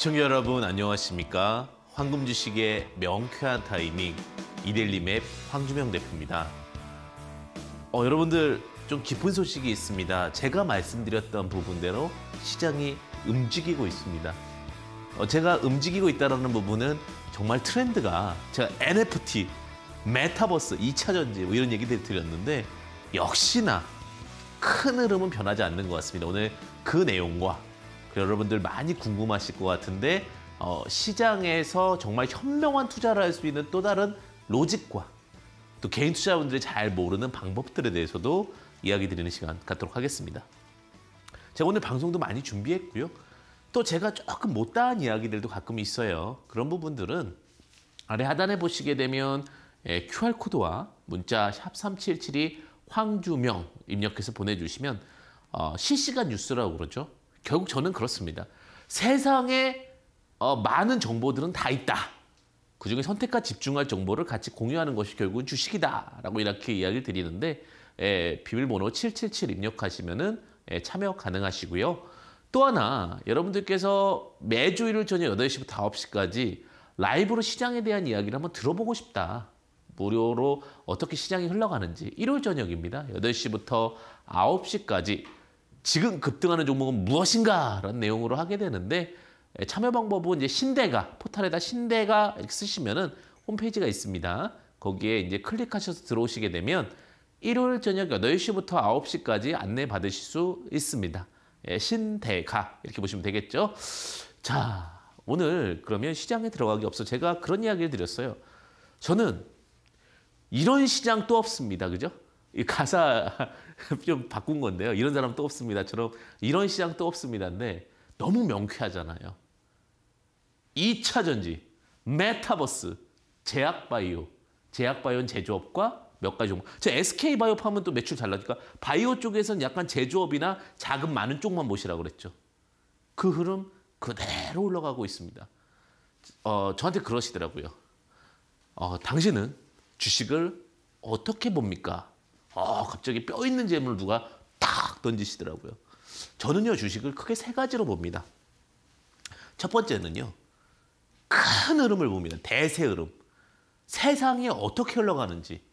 시청자 여러분 안녕하십니까? 황금주식의 명쾌한 타이밍 이델리맵 황주명 대표입니다. 어, 여러분들 좀 기쁜 소식이 있습니다. 제가 말씀드렸던 부분대로 시장이 움직이고 있습니다. 어, 제가 움직이고 있다는 부분은 정말 트렌드가 제가 NFT, 메타버스, 2차전지 뭐 이런 얘기 드렸는데 역시나 큰 흐름은 변하지 않는 것 같습니다. 오늘 그 내용과 여러분들 많이 궁금하실 것 같은데 어, 시장에서 정말 현명한 투자를 할 수 있는 또 다른 로직과 또 개인 투자분들이 잘 모르는 방법들에 대해서도 이야기 드리는 시간 갖도록 하겠습니다. 제가 오늘 방송도 많이 준비했고요. 또 제가 조금 못다한 이야기들도 가끔 있어요. 그런 부분들은 아래 하단에 보시게 되면 예, QR코드와 문자 샵 3772 황주명 입력해서 보내주시면 어, 실시간 뉴스라고 그러죠. 결국 저는 그렇습니다. 세상에 어, 많은 정보들은 다 있다. 그중에 선택과 집중할 정보를 같이 공유하는 것이 결국은 주식이다라고 이렇게 이야기를 드리는데 예, 비밀번호 777 입력하시면은 예, 참여 가능하시고요. 또 하나 여러분들께서 매주 일요일 저녁 8시부터 9시까지 라이브로 시장에 대한 이야기를 한번 들어보고 싶다. 무료로 어떻게 시장이 흘러가는지 일요일 저녁입니다. 8시부터 9시까지 지금 급등하는 종목은 무엇인가라는 내용으로 하게 되는데 예, 참여 방법은 이제 신대가 포털에다 신대가 쓰시면은 홈페이지가 있습니다. 거기에 이제 클릭하셔서 들어오시게 되면 일요일 저녁 8시부터 9시까지 안내 받으실 수 있습니다. 예, 신대가 이렇게 보시면 되겠죠. 자, 오늘 그러면 시장에 들어가기 없어 제가 그런 이야기를 드렸어요. 저는 이런 시장 또 없습니다. 그죠? 이 가사 좀 바꾼 건데요. 이런 사람 또 없습니다. 저런 이런 시장 또 없습니다.인데 너무 명쾌하잖아요. 2차 전지, 메타버스, 제약바이오, 제약바이오는 제조업과 몇 가지 종목. 저 SK바이오 파면 또 매출 잘 나니까 바이오 쪽에서는 약간 제조업이나 자금 많은 쪽만 보시라고 그랬죠. 그 흐름 그대로 올라가고 있습니다. 어, 저한테 그러시더라고요. 어, 당신은 주식을 어떻게 봅니까? 아, 갑자기 뼈 있는 재물을 누가 탁 던지시더라고요. 저는요, 주식을 크게 세 가지로 봅니다. 첫 번째는요, 큰 흐름을 봅니다. 대세 흐름. 세상이 어떻게 흘러가는지.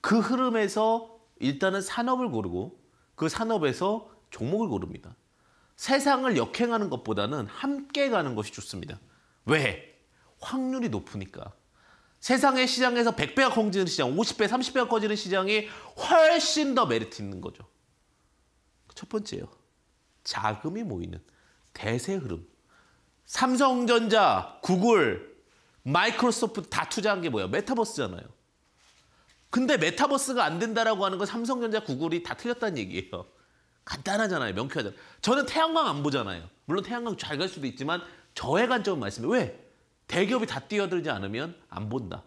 그 흐름에서 일단은 산업을 고르고 그 산업에서 종목을 고릅니다. 세상을 역행하는 것보다는 함께 가는 것이 좋습니다. 왜? 확률이 높으니까. 세상의 시장에서 100배가 커지는 시장, 50배, 30배가 커지는 시장이 훨씬 더 메리트 있는 거죠. 그 첫 번째요. 자금이 모이는 대세 흐름. 삼성전자, 구글, 마이크로소프트 다 투자한 게뭐예요 메타버스잖아요. 근데 메타버스가 안 된다라고 하는 건 삼성전자, 구글이 다 틀렸다는 얘기예요. 간단하잖아요. 명쾌하잖아요. 저는 태양광 안 보잖아요. 물론 태양광 잘 갈 수도 있지만 저의 관점은 말씀해. 왜? 대기업이 다 뛰어들지 않으면 안 본다.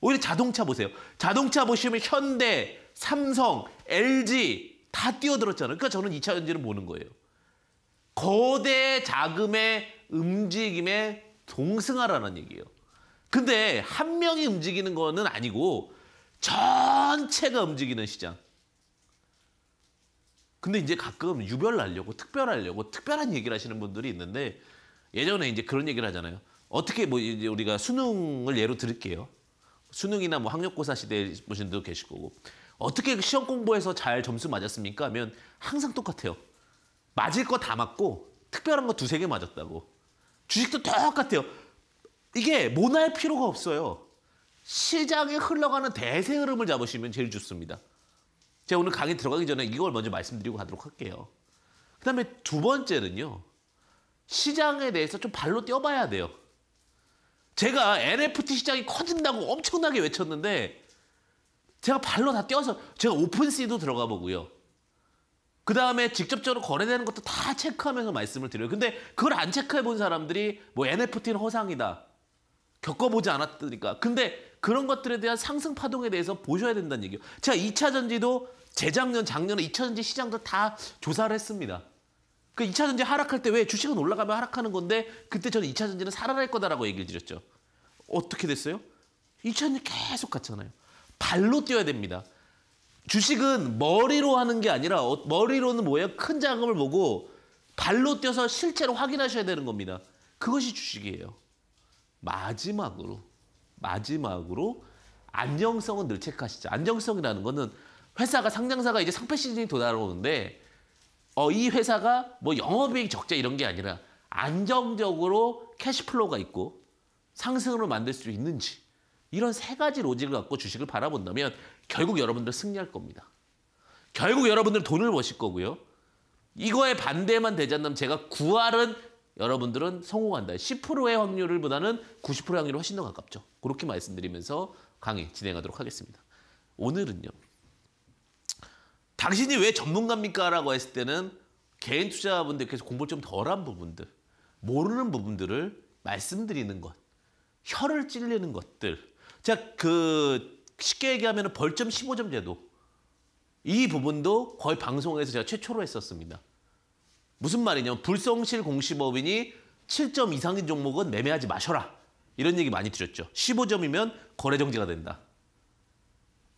오히려 자동차 보세요. 자동차 보시면 현대, 삼성, LG 다 뛰어들었잖아요. 그러니까 저는 2차 전지를 보는 거예요. 거대 자금의 움직임에 동승하라는 얘기예요. 근데 한 명이 움직이는 거는 아니고 전체가 움직이는 시장. 근데 이제 가끔 유별나려고 특별하려고 특별한 얘기를 하시는 분들이 있는데 예전에 이제 그런 얘기를 하잖아요. 어떻게 뭐 이제 우리가 수능을 예로 들을게요. 수능이나 뭐 학력고사 시대 에 보신 분도 계실 거고 어떻게 시험 공부해서 잘 점수 맞았습니까? 하면 항상 똑같아요. 맞을 거 다 맞고 특별한 거 두세 개 맞았다고. 주식도 똑같아요. 이게 모날 필요가 없어요. 시장에 흘러가는 대세 흐름을 잡으시면 제일 좋습니다. 제가 오늘 강의 들어가기 전에 이걸 먼저 말씀드리고 가도록 할게요. 그다음에 두 번째는요. 시장에 대해서 좀 발로 뛰어봐야 돼요. 제가 NFT 시장이 커진다고 엄청나게 외쳤는데 제가 발로 다 뛰어서 제가 오픈시도 들어가 보고요. 그 다음에 직접적으로 거래되는 것도 다 체크하면서 말씀을 드려요. 근데 그걸 안 체크해 본 사람들이 뭐 NFT는 허상이다. 겪어보지 않았으니까. 근데 그런 것들에 대한 상승 파동에 대해서 보셔야 된다는 얘기예요. 제가 2차 전지도 재작년, 작년에 2차 전지 시장도 다 조사를 했습니다. 그 2차 전지 하락할 때 왜 주식은 올라가면 하락하는 건데 그때 저는 2차 전지는 살아날 거다라고 얘기를 드렸죠. 어떻게 됐어요? 2차 전지 계속 갔잖아요. 발로 뛰어야 됩니다. 주식은 머리로 하는 게 아니라 어, 머리로는 뭐예요? 큰 자금을 보고 발로 뛰어서 실제로 확인하셔야 되는 겁니다. 그것이 주식이에요. 마지막으로 마지막으로 안정성은 늘 체크하시죠. 안정성이라는 거는 회사가 상장사가 이제 상패 시즌이 돌아오는데 어, 이 회사가 뭐 영업이익 적자 이런 게 아니라 안정적으로 캐시플로우가 있고 상승으로 만들 수 있는지 이런 세 가지 로직을 갖고 주식을 바라본다면 결국 여러분들 승리할 겁니다. 결국 여러분들 돈을 버실 거고요. 이거에 반대만 되지 않다면 제가 9할은 여러분들은 성공한다. 10%의 확률을 보다는 90% 확률이 훨씬 더 가깝죠. 그렇게 말씀드리면서 강의 진행하도록 하겠습니다. 오늘은요. 당신이 왜 전문가입니까? 라고 했을 때는 개인 투자분들께서 공부를 좀 덜한 부분들, 모르는 부분들을 말씀드리는 것, 혀를 찔리는 것들. 자, 그 쉽게 얘기하면 벌점 15점 제도. 이 부분도 거의 방송에서 제가 최초로 했었습니다. 무슨 말이냐면 불성실 공시법인이 7점 이상인 종목은 매매하지 마셔라. 이런 얘기 많이 드렸죠. 15점이면 거래 정지가 된다.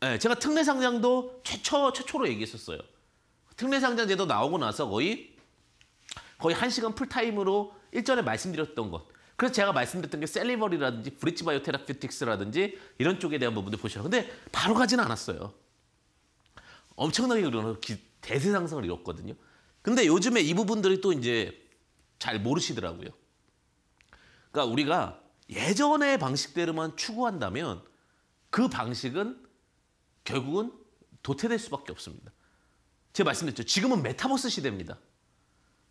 네, 제가 특례 상장도 최초 최초로 얘기했었어요. 특례 상장 제도 나오고 나서 거의 거의 한 시간 풀타임으로 일전에 말씀드렸던 것. 그래서 제가 말씀드렸던 게 셀리버리라든지 브릿지 바이오 테라피틱스라든지 이런 쪽에 대한 부분들 보시라. 근데 바로 가지는 않았어요. 엄청나게 대세상상을 이뤘거든요. 근데 요즘에 이 부분들이 또 이제 잘 모르시더라고요. 그러니까 우리가 예전의 방식대로만 추구한다면 그 방식은 결국은 도태될 수밖에 없습니다. 제가 말씀드렸죠. 지금은 메타버스 시대입니다.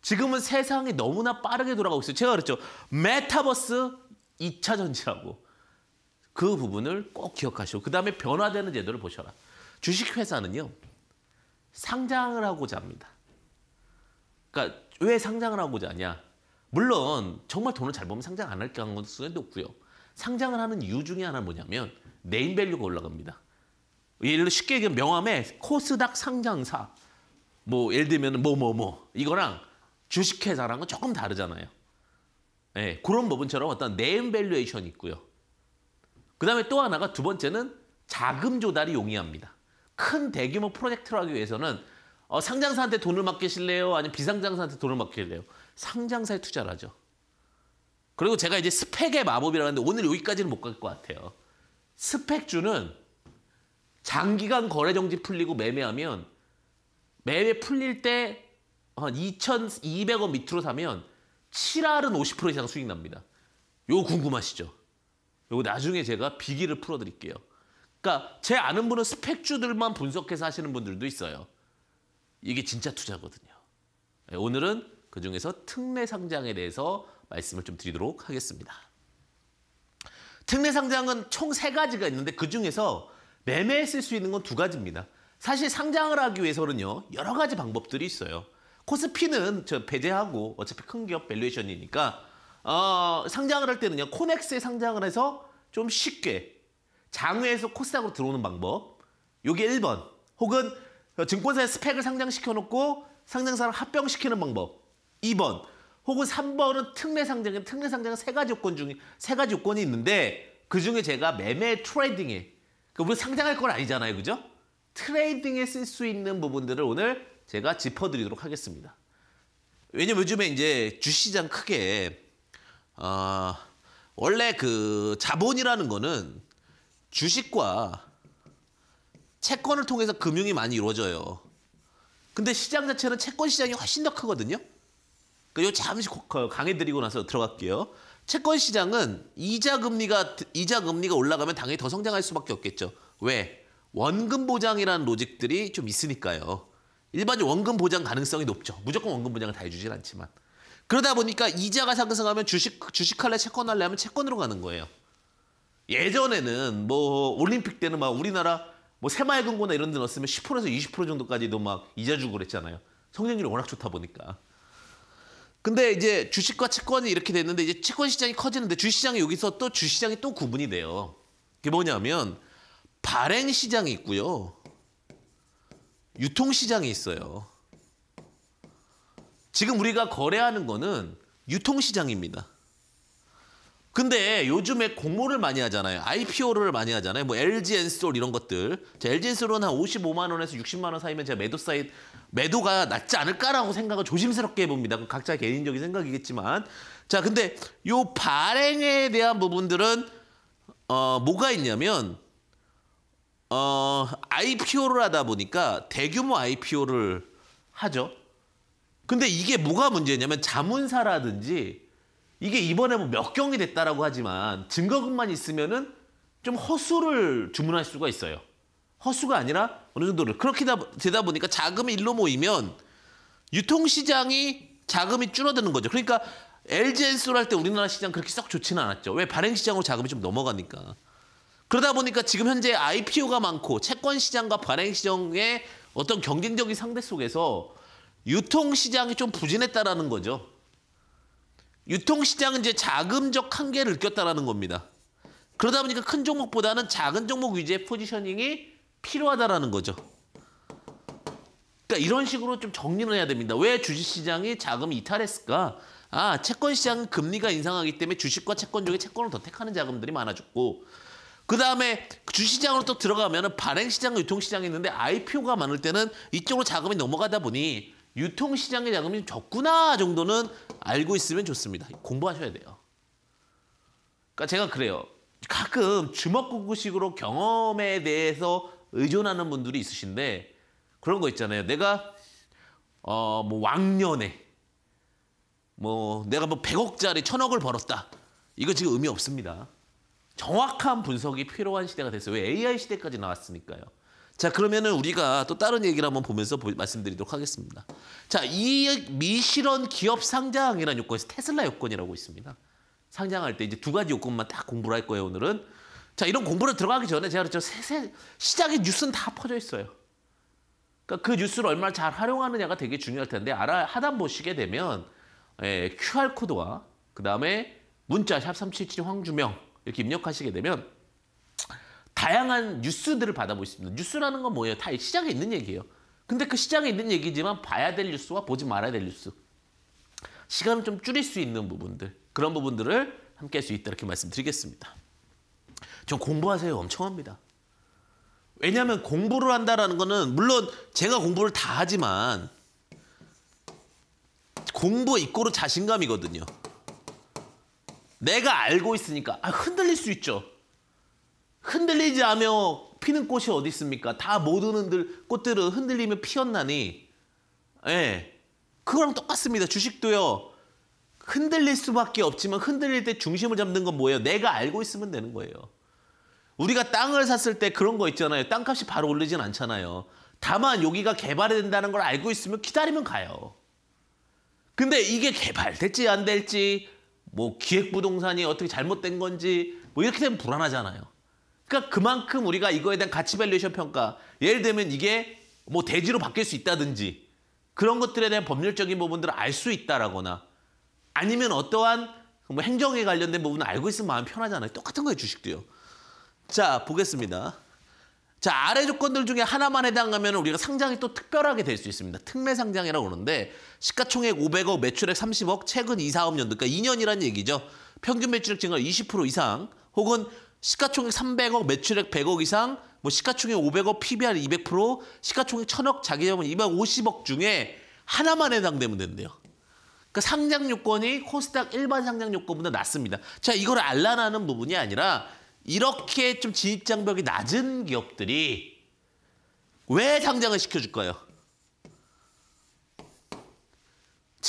지금은 세상이 너무나 빠르게 돌아가고 있어요. 제가 그랬죠. 메타버스 2차 전지라고. 그 부분을 꼭 기억하시고 그 다음에 변화되는 제도를 보셔라. 주식회사는요. 상장을 하고자 합니다. 그러니까 왜 상장을 하고자 하냐. 물론 정말 돈을 잘 벌면 상장 안할 가능성이 높고요. 상장을 하는 이유 중에 하나는 뭐냐면 네임밸류가 올라갑니다. 예를 들어 쉽게 얘기하면 명함에 코스닥 상장사 뭐 예를 들면 뭐뭐뭐 뭐, 뭐 이거랑 주식회사랑은 조금 다르잖아요. 예, 그런 부분처럼 어떤 네임 밸류에이션이 있고요. 그 다음에 또 하나가 두 번째는 자금 조달이 용이합니다. 큰 대규모 프로젝트를 하기 위해서는 어, 상장사한테 돈을 맡기실래요? 아니면 비상장사한테 돈을 맡길래요? 상장사에 투자를 하죠. 그리고 제가 이제 스펙의 마법이라는데 오늘 여기까지는 못 갈 것 같아요. 스펙주는 장기간 거래 정지 풀리고 매매하면 매매 풀릴 때 한 2,200원 밑으로 사면 7알은 50% 이상 수익 납니다. 요거 궁금하시죠? 요거 나중에 제가 비기를 풀어드릴게요. 그러니까 제 아는 분은 스펙주들만 분석해서 하시는 분들도 있어요. 이게 진짜 투자거든요. 네, 오늘은 그중에서 특례 상장에 대해서 말씀을 좀 드리도록 하겠습니다. 특례 상장은 총 세가지가 있는데 그중에서 매매에 쓸 수 있는 건 두 가지입니다. 사실 상장을 하기 위해서는요. 여러 가지 방법들이 있어요. 코스피는 저 배제하고 어차피 큰 기업 밸류에이션이니까 어, 상장을 할 때는요. 코넥스에 상장을 해서 좀 쉽게 장외에서 코스닥으로 들어오는 방법. 요게 1번. 혹은 증권사의 스펙을 상장시켜 놓고 상장사를 합병시키는 방법. 2번. 혹은 3번은 특례 상장인 특례 상장은 세 가지 요건 중에 세 가지 요건이 있는데 그 중에 제가 매매 트레이딩에 그러니까 우리 상장할 건 아니잖아요. 그죠? 트레이딩에 쓸 수 있는 부분들을 오늘 제가 짚어드리도록 하겠습니다. 왜냐면 요즘에 이제 주시장 크게 어, 원래 그 자본이라는 거는 주식과 채권을 통해서 금융이 많이 이루어져요. 근데 시장 자체는 채권 시장이 훨씬 더 크거든요. 그요 그러니까 잠시 강의 드리고 나서 들어갈게요. 채권 시장은 이자 금리가 이자 금리가 올라가면 당연히 더 성장할 수밖에 없겠죠. 왜? 원금 보장이라는 로직들이 좀 있으니까요. 일반적인 원금 보장 가능성이 높죠. 무조건 원금 보장을 다 해주진 않지만. 그러다 보니까 이자가 상승하면 주식, 주식할래 채권할래 하면 채권으로 가는 거예요. 예전에는 뭐 올림픽 때는 막 우리나라 뭐 새마을금고나 이런 데 넣었으면 10%에서 20% 정도까지도 막 이자 주고 그랬잖아요. 성장률이 워낙 좋다 보니까. 근데 이제 주식과 채권이 이렇게 됐는데 이제 채권 시장이 커지는데 주식 시장이 여기서 또 주식 시장이 또 구분이 돼요. 그게 뭐냐면 발행 시장이 있고요. 유통 시장이 있어요. 지금 우리가 거래하는 거는 유통 시장입니다. 근데 요즘에 공모를 많이 하잖아요. IPO를 많이 하잖아요. 뭐 LG 엔솔 이런 것들. 자, LG 엔솔은 한 55만 원에서 60만 원 사이면 제가 매도 사이 매도가 낫지 않을까라고 생각을 조심스럽게 해봅니다. 각자 개인적인 생각이겠지만. 자, 근데 요 발행에 대한 부분들은 어, 뭐가 있냐면 어, IPO를 하다 보니까 대규모 IPO를 하죠. 근데 이게 뭐가 문제냐면 자문사라든지 이게 이번에 뭐 몇 경이 됐다라고 하지만 증거금만 있으면은 좀 허수를 주문할 수가 있어요. 허수가 아니라 어느 정도를 그렇게 되다 보니까 자금이 일로 모이면 유통시장이 자금이 줄어드는 거죠. 그러니까 LG엔솔 할때 우리나라 시장 그렇게 썩 좋지는 않았죠. 왜 발행시장으로 자금이 좀 넘어가니까. 그러다 보니까 지금 현재 IPO가 많고 채권시장과 발행시장의 어떤 경쟁적인 상대 속에서 유통시장이 좀 부진했다라는 거죠. 유통시장은 이제 자금적 한계를 느꼈다라는 겁니다. 그러다 보니까 큰 종목보다는 작은 종목 위주의 포지셔닝이 필요하다라는 거죠. 그러니까 이런 식으로 좀 정리를 해야 됩니다. 왜 주식시장이 자금이 이탈했을까? 아, 채권시장 금리가 인상하기 때문에 주식과 채권 중에 채권을 더 택하는 자금들이 많아졌고 그 다음에 주시장으로 식또 들어가면 은 발행시장, 유통시장이 있는데 IPO가 많을 때는 이쪽으로 자금이 넘어가다 보니 유통시장의 자금이 적구나 정도는 알고 있으면 좋습니다. 공부하셔야 돼요. 그러니까 제가 그래요. 가끔 주먹구구식으로 경험에 대해서 의존하는 분들이 있으신데 그런 거 있잖아요. 내가 어뭐 왕년에 뭐 내가 뭐 100억짜리 1000억을 벌었다. 이거 지금 의미 없습니다. 정확한 분석이 필요한 시대가 됐어요. 왜 AI 시대까지 나왔으니까요. 자, 그러면은 우리가 또 다른 얘기를 한번 보면서 보, 말씀드리도록 하겠습니다. 자, 이 미실현 기업 상장이라는 요건에서 테슬라 요건이라고 있습니다. 상장할 때 이제 두 가지 요건만 딱 공부를 할 거예요, 오늘은. 자, 이런 공부를 들어가기 전에 제가 그랬죠. 세세, 시작의 뉴스는 다 퍼져 있어요. 그러니까 그 뉴스를 얼마나 잘 활용하느냐가 되게 중요할 텐데, 알아, 하단 보시게 되면, 예, QR코드와 그 다음에 문자 샵 377 황주명 이렇게 입력하시게 되면 다양한 뉴스들을 받아보고 있습니다. 뉴스라는 건 뭐예요? 다 시장에 있는 얘기예요. 근데 그 시장에 있는 얘기지만 봐야 될 뉴스와 보지 말아야 될 뉴스. 시간을 좀 줄일 수 있는 부분들. 그런 부분들을 함께 할 수 있다 이렇게 말씀드리겠습니다. 전 공부하세요. 엄청 합니다. 왜냐하면 공부를 한다라는 거는 물론 제가 공부를 다 하지만 공부 이꼬로 자신감이거든요. 내가 알고 있으니까 아, 흔들릴 수 있죠. 흔들리지 않으며 피는 꽃이 어디 있습니까? 다 모든 흔들, 꽃들은 흔들리며 피었나니 예, 그거랑 똑같습니다. 주식도요. 흔들릴 수밖에 없지만 흔들릴 때 중심을 잡는 건 뭐예요? 내가 알고 있으면 되는 거예요. 우리가 땅을 샀을 때 그런 거 있잖아요. 땅값이 바로 오르진 않잖아요. 다만 여기가 개발이 된다는 걸 알고 있으면 기다리면 가요. 근데 이게 개발될지 안 될지 뭐 기획부동산이 어떻게 잘못된 건지 뭐 이렇게 되면 불안하잖아요. 그러니까 그만큼 우리가 이거에 대한 가치 밸류에이션 평가 예를 들면 이게 뭐 대지로 바뀔 수 있다든지 그런 것들에 대한 법률적인 부분들을 알 수 있다라거나 아니면 어떠한 뭐 행정에 관련된 부분을 알고 있으면 마음 편하잖아요. 똑같은 거예요 주식도요. 자 보겠습니다. 자 아래 조건들 중에 하나만 해당하면 우리가 상장이 또 특별하게 될 수 있습니다. 특례 상장이라고 그러는데 시가총액 500억, 매출액 30억, 최근 2, 4업 연도 그러니까 2년이라는 얘기죠. 평균 매출액 증가 20% 이상 혹은 시가총액 300억, 매출액 100억 이상, 뭐 시가총액 500억, PBR 200%, 시가총액 1000억, 자기자본 250억 중에 하나만 해당되면 된대요. 그 상장 요건이 코스닥 일반 상장 요건보다 낮습니다. 자, 이걸 알란하는 부분이 아니라 이렇게 좀 진입장벽이 낮은 기업들이 왜 상장을 시켜줄까요?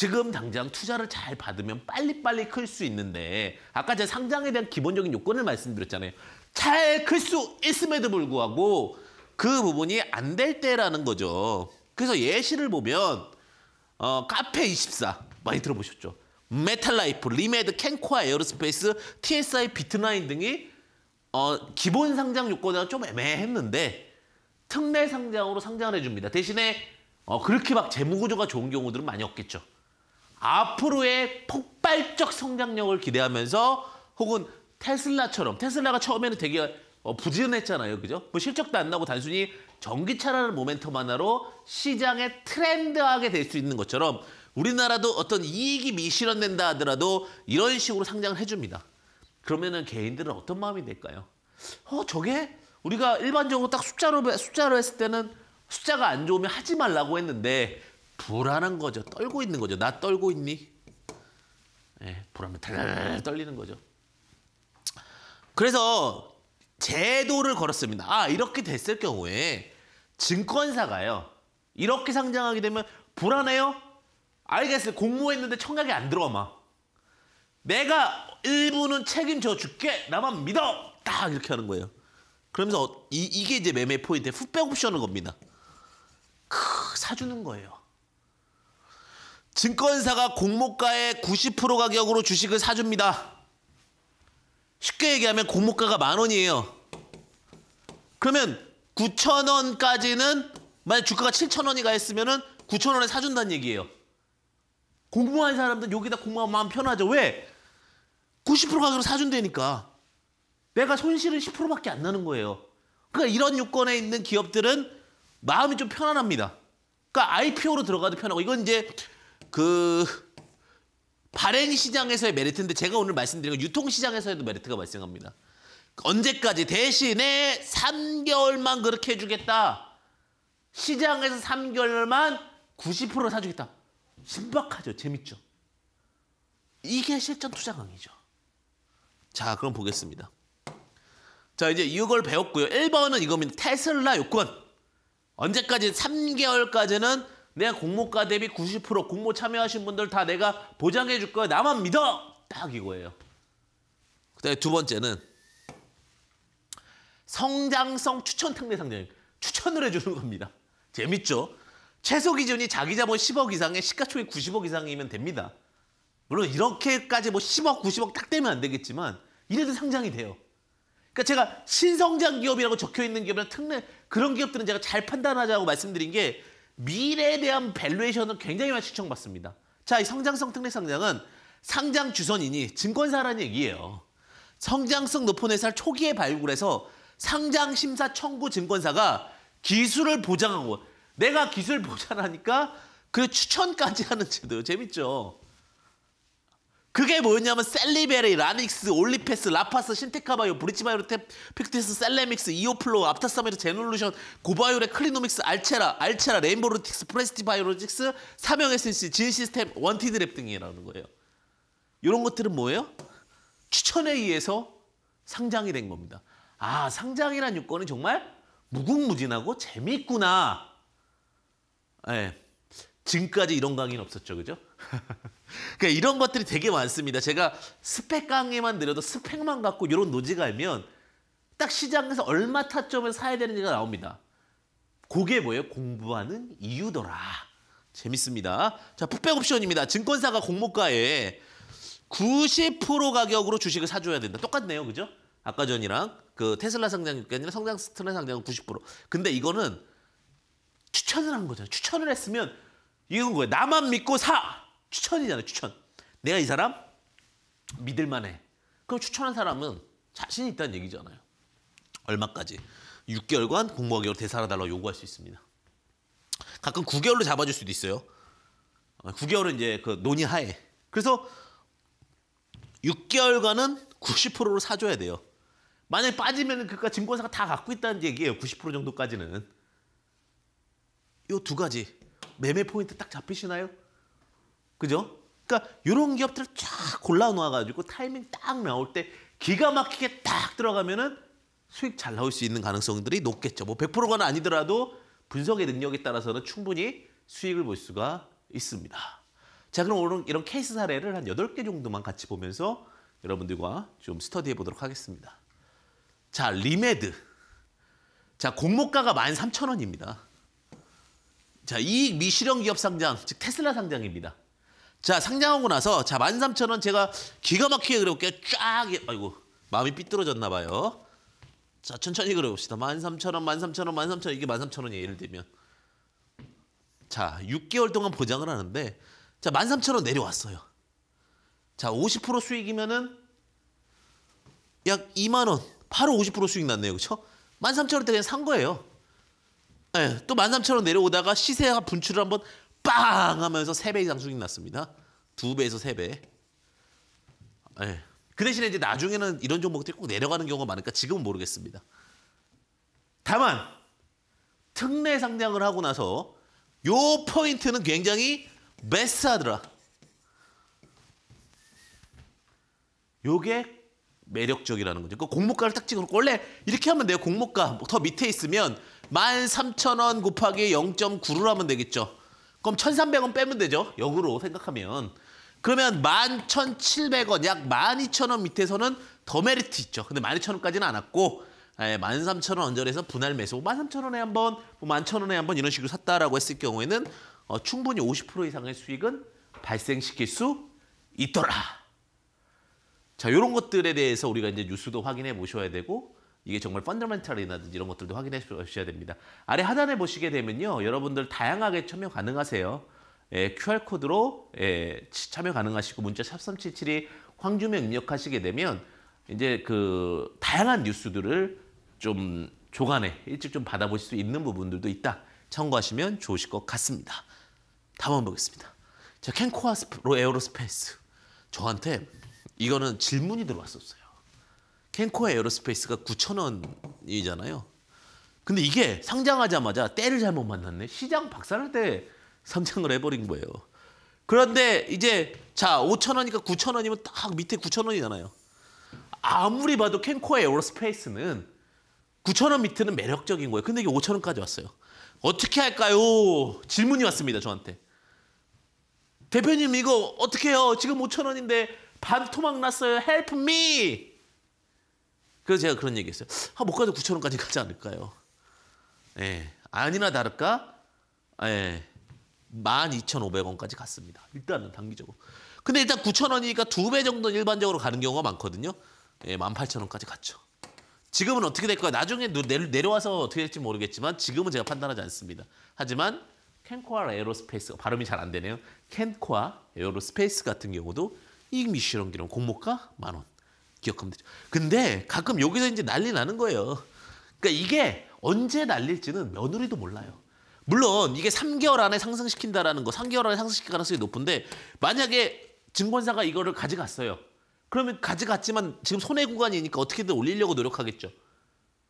지금 당장 투자를 잘 받으면 빨리빨리 클 수 있는데 아까 제가 상장에 대한 기본적인 요건을 말씀드렸잖아요. 잘 클 수 있음에도 불구하고 그 부분이 안 될 때라는 거죠. 그래서 예시를 보면 어, 카페24 많이 들어보셨죠? 메탈라이프, 리메드, 캔코아, 에어로스페이스, TSI, 비트나인 등이 어, 기본 상장 요건은 좀 애매했는데 특례 상장으로 상장을 해줍니다. 대신에 어, 그렇게 막 재무구조가 좋은 경우들은 많이 없겠죠. 앞으로의 폭발적 성장력을 기대하면서 혹은 테슬라처럼 테슬라가 처음에는 되게 어, 부지런했잖아요. 그죠? 뭐 실적도 안 나고 단순히 전기차라는 모멘텀 하나로 시장에 트렌드하게 될 수 있는 것처럼 우리나라도 어떤 이익이 미실현된다 하더라도 이런 식으로 상장을 해줍니다. 그러면은 개인들은 어떤 마음이 될까요? 어, 저게 우리가 일반적으로 딱 숫자로 숫자로 했을 때는 숫자가 안 좋으면 하지 말라고 했는데 불안한 거죠. 떨고 있는 거죠. 나 떨고 있니? 예, 불안면 달달 떨리는 거죠. 그래서 제도를 걸었습니다. 아, 이렇게 됐을 경우에 증권사가요. 이렇게 상장하게 되면 불안해요? 알겠어요. 공모했는데 청약이 안 들어와 막. 내가 일부는 책임져 줄게. 나만 믿어. 딱 이렇게 하는 거예요. 그러면서 이, 이게 이제 매매 포인트의 풋백 옵션인 겁니다. 크, 사주는 거예요. 증권사가 공모가의 90% 가격으로 주식을 사줍니다. 쉽게 얘기하면 공모가가 만 원이에요. 그러면 9천 원까지는 만약 주가가 7천 원이 가 했으면은 9천 원에 사준다는 얘기예요. 공부한 사람들은 여기다 공부하면 마음 편하죠. 왜? 90% 가격으로 사준다니까. 내가 손실은 10%밖에 안 나는 거예요. 그러니까 이런 요건에 있는 기업들은 마음이 좀 편안합니다. 그러니까 IPO로 들어가도 편하고 이건 이제 그 발행 시장에서의 메리트인데 제가 오늘 말씀드린 건 유통 시장에서에도 메리트가 발생합니다. 언제까지 대신에 3개월만 그렇게 해주겠다. 시장에서 3개월만 90% 사주겠다. 신박하죠. 재밌죠. 이게 실전 투자 강의죠. 자, 그럼 보겠습니다. 자, 이제 이걸 배웠고요. 1번은 이겁니다. 테슬라 요건. 언제까지? 3개월까지는 내가 공모가 대비 90% 공모 참여하신 분들 다 내가 보장해 줄 거야. 나만 믿어. 딱 이거예요. 그다음에 두 번째는 성장성 추천 특례 상장. 추천을 해 주는 겁니다. 재밌죠? 최소 기준이 자기 자본 10억 이상에 시가총액 90억 이상이면 됩니다. 물론 이렇게까지 뭐 10억, 90억 딱 되면 안 되겠지만 이래도 상장이 돼요. 그러니까 제가 신성장 기업이라고 적혀 있는 기업이나 특례 그런 기업들은 제가 잘 판단하자고 말씀드린 게 미래에 대한 밸류에이션을 굉장히 많이 추천받습니다. 자, 이 성장성 특례 상장은 상장 주선인이 증권사라는 얘기예요. 성장성 높은 회사를 초기에 발굴해서 상장 심사 청구 증권사가 기술을 보장하고 내가 기술 보장하니까 그 추천까지 하는 제도 재밌죠. 그게 뭐였냐면 셀리베리, 라닉스, 올리페스, 라파스, 신테카바이오, 브리치바이오, 팩티스, 셀레믹스, 이오플로, 우 압타사메르, 제놀루션, 고바이오레, 클리노믹스, 알체라, 알체라, 레인보로틱스, 프레스티바이오로직스, 사명에센시, 진시스템, 원티드랩 등이라는 거예요. 이런 것들은 뭐예요? 추천에 의해서 상장이 된 겁니다. 아, 상장이란 요건이 정말 무궁무진하고 재밌구나. 예. 네. 지금까지 이런 강의는 없었죠. 그죠? 그러니까 이런 것들이 되게 많습니다. 제가 스펙 강의만 드려도 스펙만 갖고 이런 노지가 알면 딱 시장에서 얼마 타점을 사야 되는지가 나옵니다. 그게 뭐예요? 공부하는 이유더라. 재밌습니다. 자, 풋백 옵션입니다. 증권사가 공모가에 90% 가격으로 주식을 사줘야 된다. 똑같네요. 그죠? 아까 전이랑 그 테슬라 상장률이 아니라 성장 스텔라 상장은 90%. 근데 이거는 추천을 한 거잖아요. 추천을 했으면 이건 거예요. 나만 믿고 사! 추천이잖아요. 추천. 내가 이 사람 믿을 만해. 그럼 추천한 사람은 자신이 있다는 얘기잖아요. 얼마까지? 6개월간 공무원개월 되살아달라고 요구할 수 있습니다. 가끔 9개월로 잡아줄 수도 있어요. 9개월은 이제 그 논의하에. 그래서 6개월간은 90%로 사줘야 돼요. 만약에 빠지면 그니까 증권사가 다 갖고 있다는 얘기예요. 90% 정도까지는. 요 두 가지 매매 포인트 딱 잡히시나요? 그죠? 그러니까 이런 기업들을 쫙 골라 놓아가지고 타이밍 딱 나올 때 기가 막히게 딱 들어가면은 수익 잘 나올 수 있는 가능성들이 높겠죠. 뭐 100%가 아니더라도 분석의 능력에 따라서는 충분히 수익을 볼 수가 있습니다. 자, 그럼 오늘 이런 케이스 사례를 한 8개 정도만 같이 보면서 여러분들과 좀 스터디해 보도록 하겠습니다. 자, 리메드. 자, 공모가가 13,000원입니다. 자, 이 미실현 기업 상장, 즉 테슬라 상장입니다. 자, 상장하고 나서 자, 13,000원 제가 기가 막히게 그려볼게요. 쫙. 아이고, 마음이 삐뚤어졌나 봐요. 자, 천천히 그려봅시다. 13,000원, 13,000원, 13,000원. 이게 13,000원이에요, 예를 들면. 자, 6개월 동안 보장을 하는데 자, 13,000원 내려왔어요. 자, 50% 수익이면은 약 2만 원. 바로 50% 수익 났네요. 그렇1 3 0 0 0원때 그냥 산 거예요. 예, 또 13,000원 내려오다가 시세가 분출을 한번 빵 하면서 3배 이상 수익 났습니다. 2배에서 3배. 네. 예. 그 대신에 이제 나중에는 이런 종목들이 꼭 내려가는 경우가 많으니까 지금은 모르겠습니다. 다만 특례 상장을 하고 나서 요 포인트는 굉장히 베스트하더라. 요게 매력적이라는 거죠. 그 공모가를 딱 찍으면 원래 이렇게 하면 돼요. 공모가 더 밑에 있으면 13,000원 곱하기 0.9를 하면 되겠죠. 그럼 1,300원 빼면 되죠. 역으로 생각하면. 그러면 11,700원, 약 12,000원 밑에서는 더 메리트 있죠. 근데 12,000원까지는 안 왔고 예, 13,000원 언저리에서 분할 매수, 13,000원에 뭐 한 번, 뭐 11,000원에 한번 이런 식으로 샀다라고 했을 경우에는 어, 충분히 50% 이상의 수익은 발생시킬 수 있더라. 자, 이런 것들에 대해서 우리가 이제 뉴스도 확인해 보셔야 되고 이게 정말 펀더멘탈이라든지 이런 것들도 확인해 주셔야 됩니다. 아래 하단에 보시게 되면요. 여러분들 다양하게 참여 가능하세요. 예, QR코드로 예, 참여 가능하시고 문자 샵377이 황주명 입력하시게 되면 이제 그 다양한 뉴스들을 좀 조간에 일찍 좀 받아보실 수 있는 부분들도 있다. 참고하시면 좋으실 것 같습니다. 다음 보겠습니다. 자, 캔코아 에어로스페이스. 저한테 이거는 질문이 들어왔었어요. 캔코 에어로스페이스가 9천원이잖아요 근데 이게 상장하자마자 때를 잘못 만났네. 시장 박살날 때 상장을 해버린 거예요. 그런데 이제 자 5천원이니까 9천원이면 딱 밑에 9천원이잖아요. 아무리 봐도 캔코 에어로스페이스는 9천원 밑에는 매력적인 거예요. 근데 이게 5천원까지 왔어요. 어떻게 할까요? 질문이 왔습니다. 저한테. 대표님 이거 어떻게 해요? 지금 5천원인데 반토막 났어요. 헬프 미! 그래서 제가 그런 얘기했어요. 아, 못 가도 9천 원까지 가지 않을까요? 예, 아니나 다를까, 예, 12,500원까지 갔습니다. 일단은 단기적으로. 근데 일단 9 0원이니까두 배 정도는 일반적으로 가는 경우가 많거든요. 예, 18,000원까지 갔죠. 지금은 어떻게 될까요? 나중에 내려와서 어떻게 될지 모르겠지만 지금은 제가 판단하지 않습니다. 하지만 캔코아 에어로스페이스, 발음이 잘 안 되네요. 캔코아 에어로스페이스 같은 경우도 이 미시런 기름 공모가 만 원. 기억하면 되죠. 근데 가끔 여기서 이제 난리 나는 거예요. 그러니까 이게 언제 날릴지는 며느리도 몰라요. 물론 이게 3개월 안에 상승시킨다라는 거, 3개월 안에 상승시킬 가능성이 높은데 만약에 증권사가 이거를 가져갔어요. 그러면 가져갔지만 지금 손해 구간이니까 어떻게든 올리려고 노력하겠죠.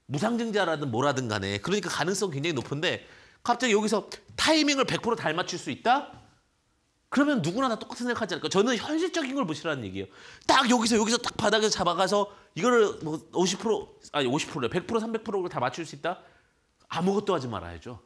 무상증자라든 뭐라든 간에 그러니까 가능성 굉장히 높은데 갑자기 여기서 타이밍을 100%잘 맞출 수 있다? 그러면 누구나 다 똑같은 생각하지 않을까? 저는 현실적인 걸 보시라는 얘기예요. 딱 여기서 여기서 딱 바닥에서 잡아가서 이거를 뭐 50% 아니 50%래 100% 300%를 다 맞출 수 있다? 아무것도 하지 말아야죠.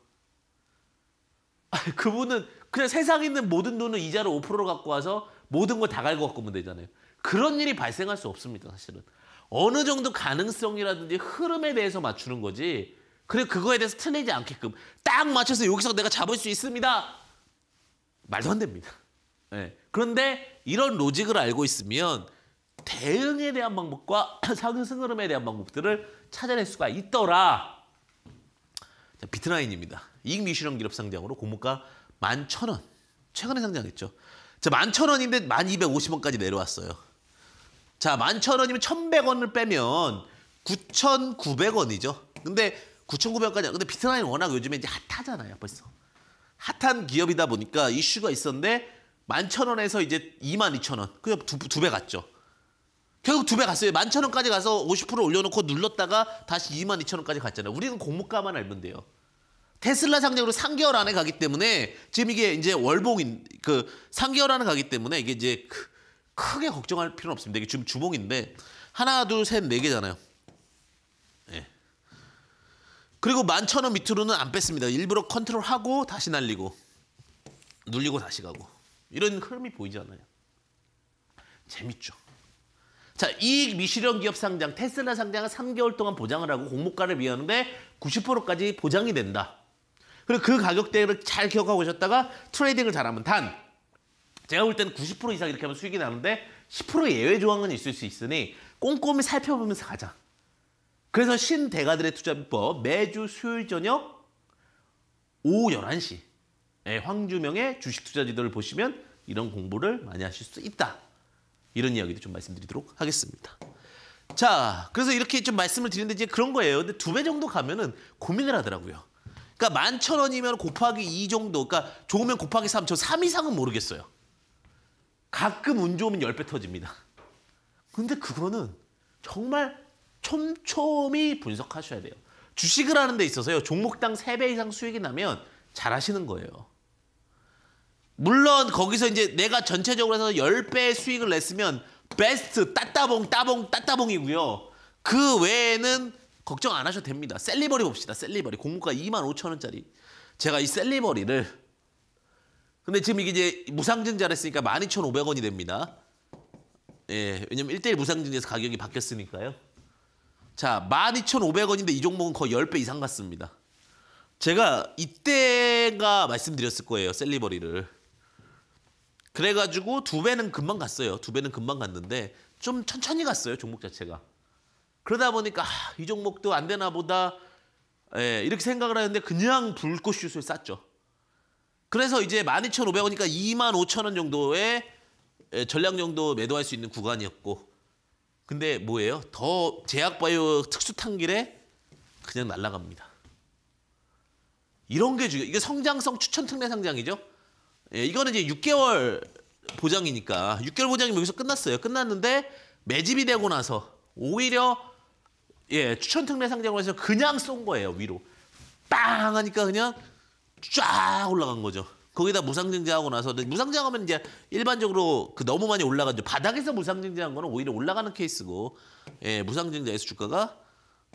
아, 그분은 그냥 세상에 있는 모든 돈을 이자를 5%로 갖고 와서 모든 걸 다 갈고 갖고 오면 되잖아요. 그런 일이 발생할 수 없습니다, 사실은. 어느 정도 가능성이라든지 흐름에 대해서 맞추는 거지. 그래 그거에 대해서 틀리지 않게끔 딱 맞춰서 여기서 내가 잡을 수 있습니다. 말도 안 됩니다. 네. 그런데 이런 로직을 알고 있으면 대응에 대한 방법과 상승 흐름에 대한 방법들을 찾아낼 수가 있더라. 자, 비트라인입니다. 이익 미실현 기업 상장으로 고무가 만 천원 최근에 상장했죠. 자, 만 천원인데 만 이백 오십 원까지 내려왔어요. 자, 만 천원이면 천백 원을 빼면 구천구백 원이죠 근데 구천구백 원까지 근데 비트라인 워낙 요즘에 이제 핫하잖아요, 벌써. 핫한 기업이다 보니까 이슈가 있었는데 11,000원에서 이제 22,000원. 그냥 두 배 갔죠. 결국 두 배 갔어요. 11,000원까지 가서 50% 올려놓고 눌렀다가 다시 22,000원까지 갔잖아요. 우리는 공모가만 알면 돼요. 테슬라 상장으로 3개월 안에 가기 때문에 지금 이게 이제 월봉인 그 3개월 안에 가기 때문에 이게 이제 크게 걱정할 필요는 없습니다. 이게 지금 주봉인데 하나, 둘, 셋, 네 개잖아요. 그리고 만천 원 밑으로는 안 뺐습니다. 일부러 컨트롤하고 다시 날리고 눌리고 다시 가고 이런 흐름이 보이잖아요 재밌죠. 자, 이익 미실현 기업 상장, 테슬라 상장은 3개월 동안 보장을 하고 공모가를 비하는데 90%까지 보장이 된다. 그리고 그 가격대를 잘 기억하고 계셨다가 트레이딩을 잘하면 단 제가 볼 때는 90% 이상 이렇게 하면 수익이 나는데 10% 예외 조항은 있을 수 있으니 꼼꼼히 살펴보면서 가자. 그래서 신대가들의 투자비법 매주 수요일 저녁 오후 11시 예, 황주명의 주식투자 지도를 보시면 이런 공부를 많이 하실 수 있다. 이런 이야기도 좀 말씀드리도록 하겠습니다. 자, 그래서 이렇게 좀 말씀을 드리는데 이제 그런 거예요. 근데 두 배 정도 가면은 고민을 하더라고요. 그러니까 만 천 원이면 곱하기 2 정도, 그러니까 좋으면 곱하기 3, 저삼 이상은 모르겠어요. 가끔 운 좋으면 1 0배 터집니다. 근데 그거는 정말 촘촘히 분석하셔야 돼요. 주식을 하는 데 있어서요. 종목당 3배 이상 수익이 나면 잘하시는 거예요. 물론 거기서 이제 내가 전체적으로 해서 1 0배 수익을 냈으면 베스트 따따봉 따봉 따따봉이고요. 그 외에는 걱정 안 하셔도 됩니다. 셀리버리 봅시다. 셀리버리. 공모가 2만 5천 원짜리. 제가 이 셀리버리를 근데 지금 이게 이제 무상증자를 했으니까 12,500원이 됩니다. 예, 왜냐면 1대1 무상증자에서 가격이 바뀌었으니까요. 자, 12,500원인데 이 종목은 거의 10배 이상 갔습니다. 제가 이때가 말씀드렸을 거예요. 셀리버리를. 그래가지고 두 배는 금방 갔어요. 두 배는 금방 갔는데 좀 천천히 갔어요. 종목 자체가. 그러다 보니까 아, 이 종목도 안 되나 보다. 예, 이렇게 생각을 하는데 그냥 불꽃슛을 쐈죠. 그래서 이제 12,500원이니까 25,000원 정도의 예, 전량 정도 매도할 수 있는 구간이었고 근데 뭐예요? 더 제약바이오 특수 탄길에 그냥 날아갑니다. 이런 게 중요. 이게 성장성 추천 특례 상장이죠. 예, 이거는 이제 6개월 보장이니까 6개월 보장이 여기서 끝났어요. 끝났는데 매집이 되고 나서 오히려 예, 추천 특례 상장으로 해서 그냥 쏜 거예요, 위로. 빵 하니까 그냥 쫙 올라간 거죠. 거기다 무상증자하고 나서 무상증하면 이제 일반적으로 그 너무 많이 올라가죠. 바닥에서 무상증자한 거는 오히려 올라가는 케이스고 예, 무상증자에서 주가가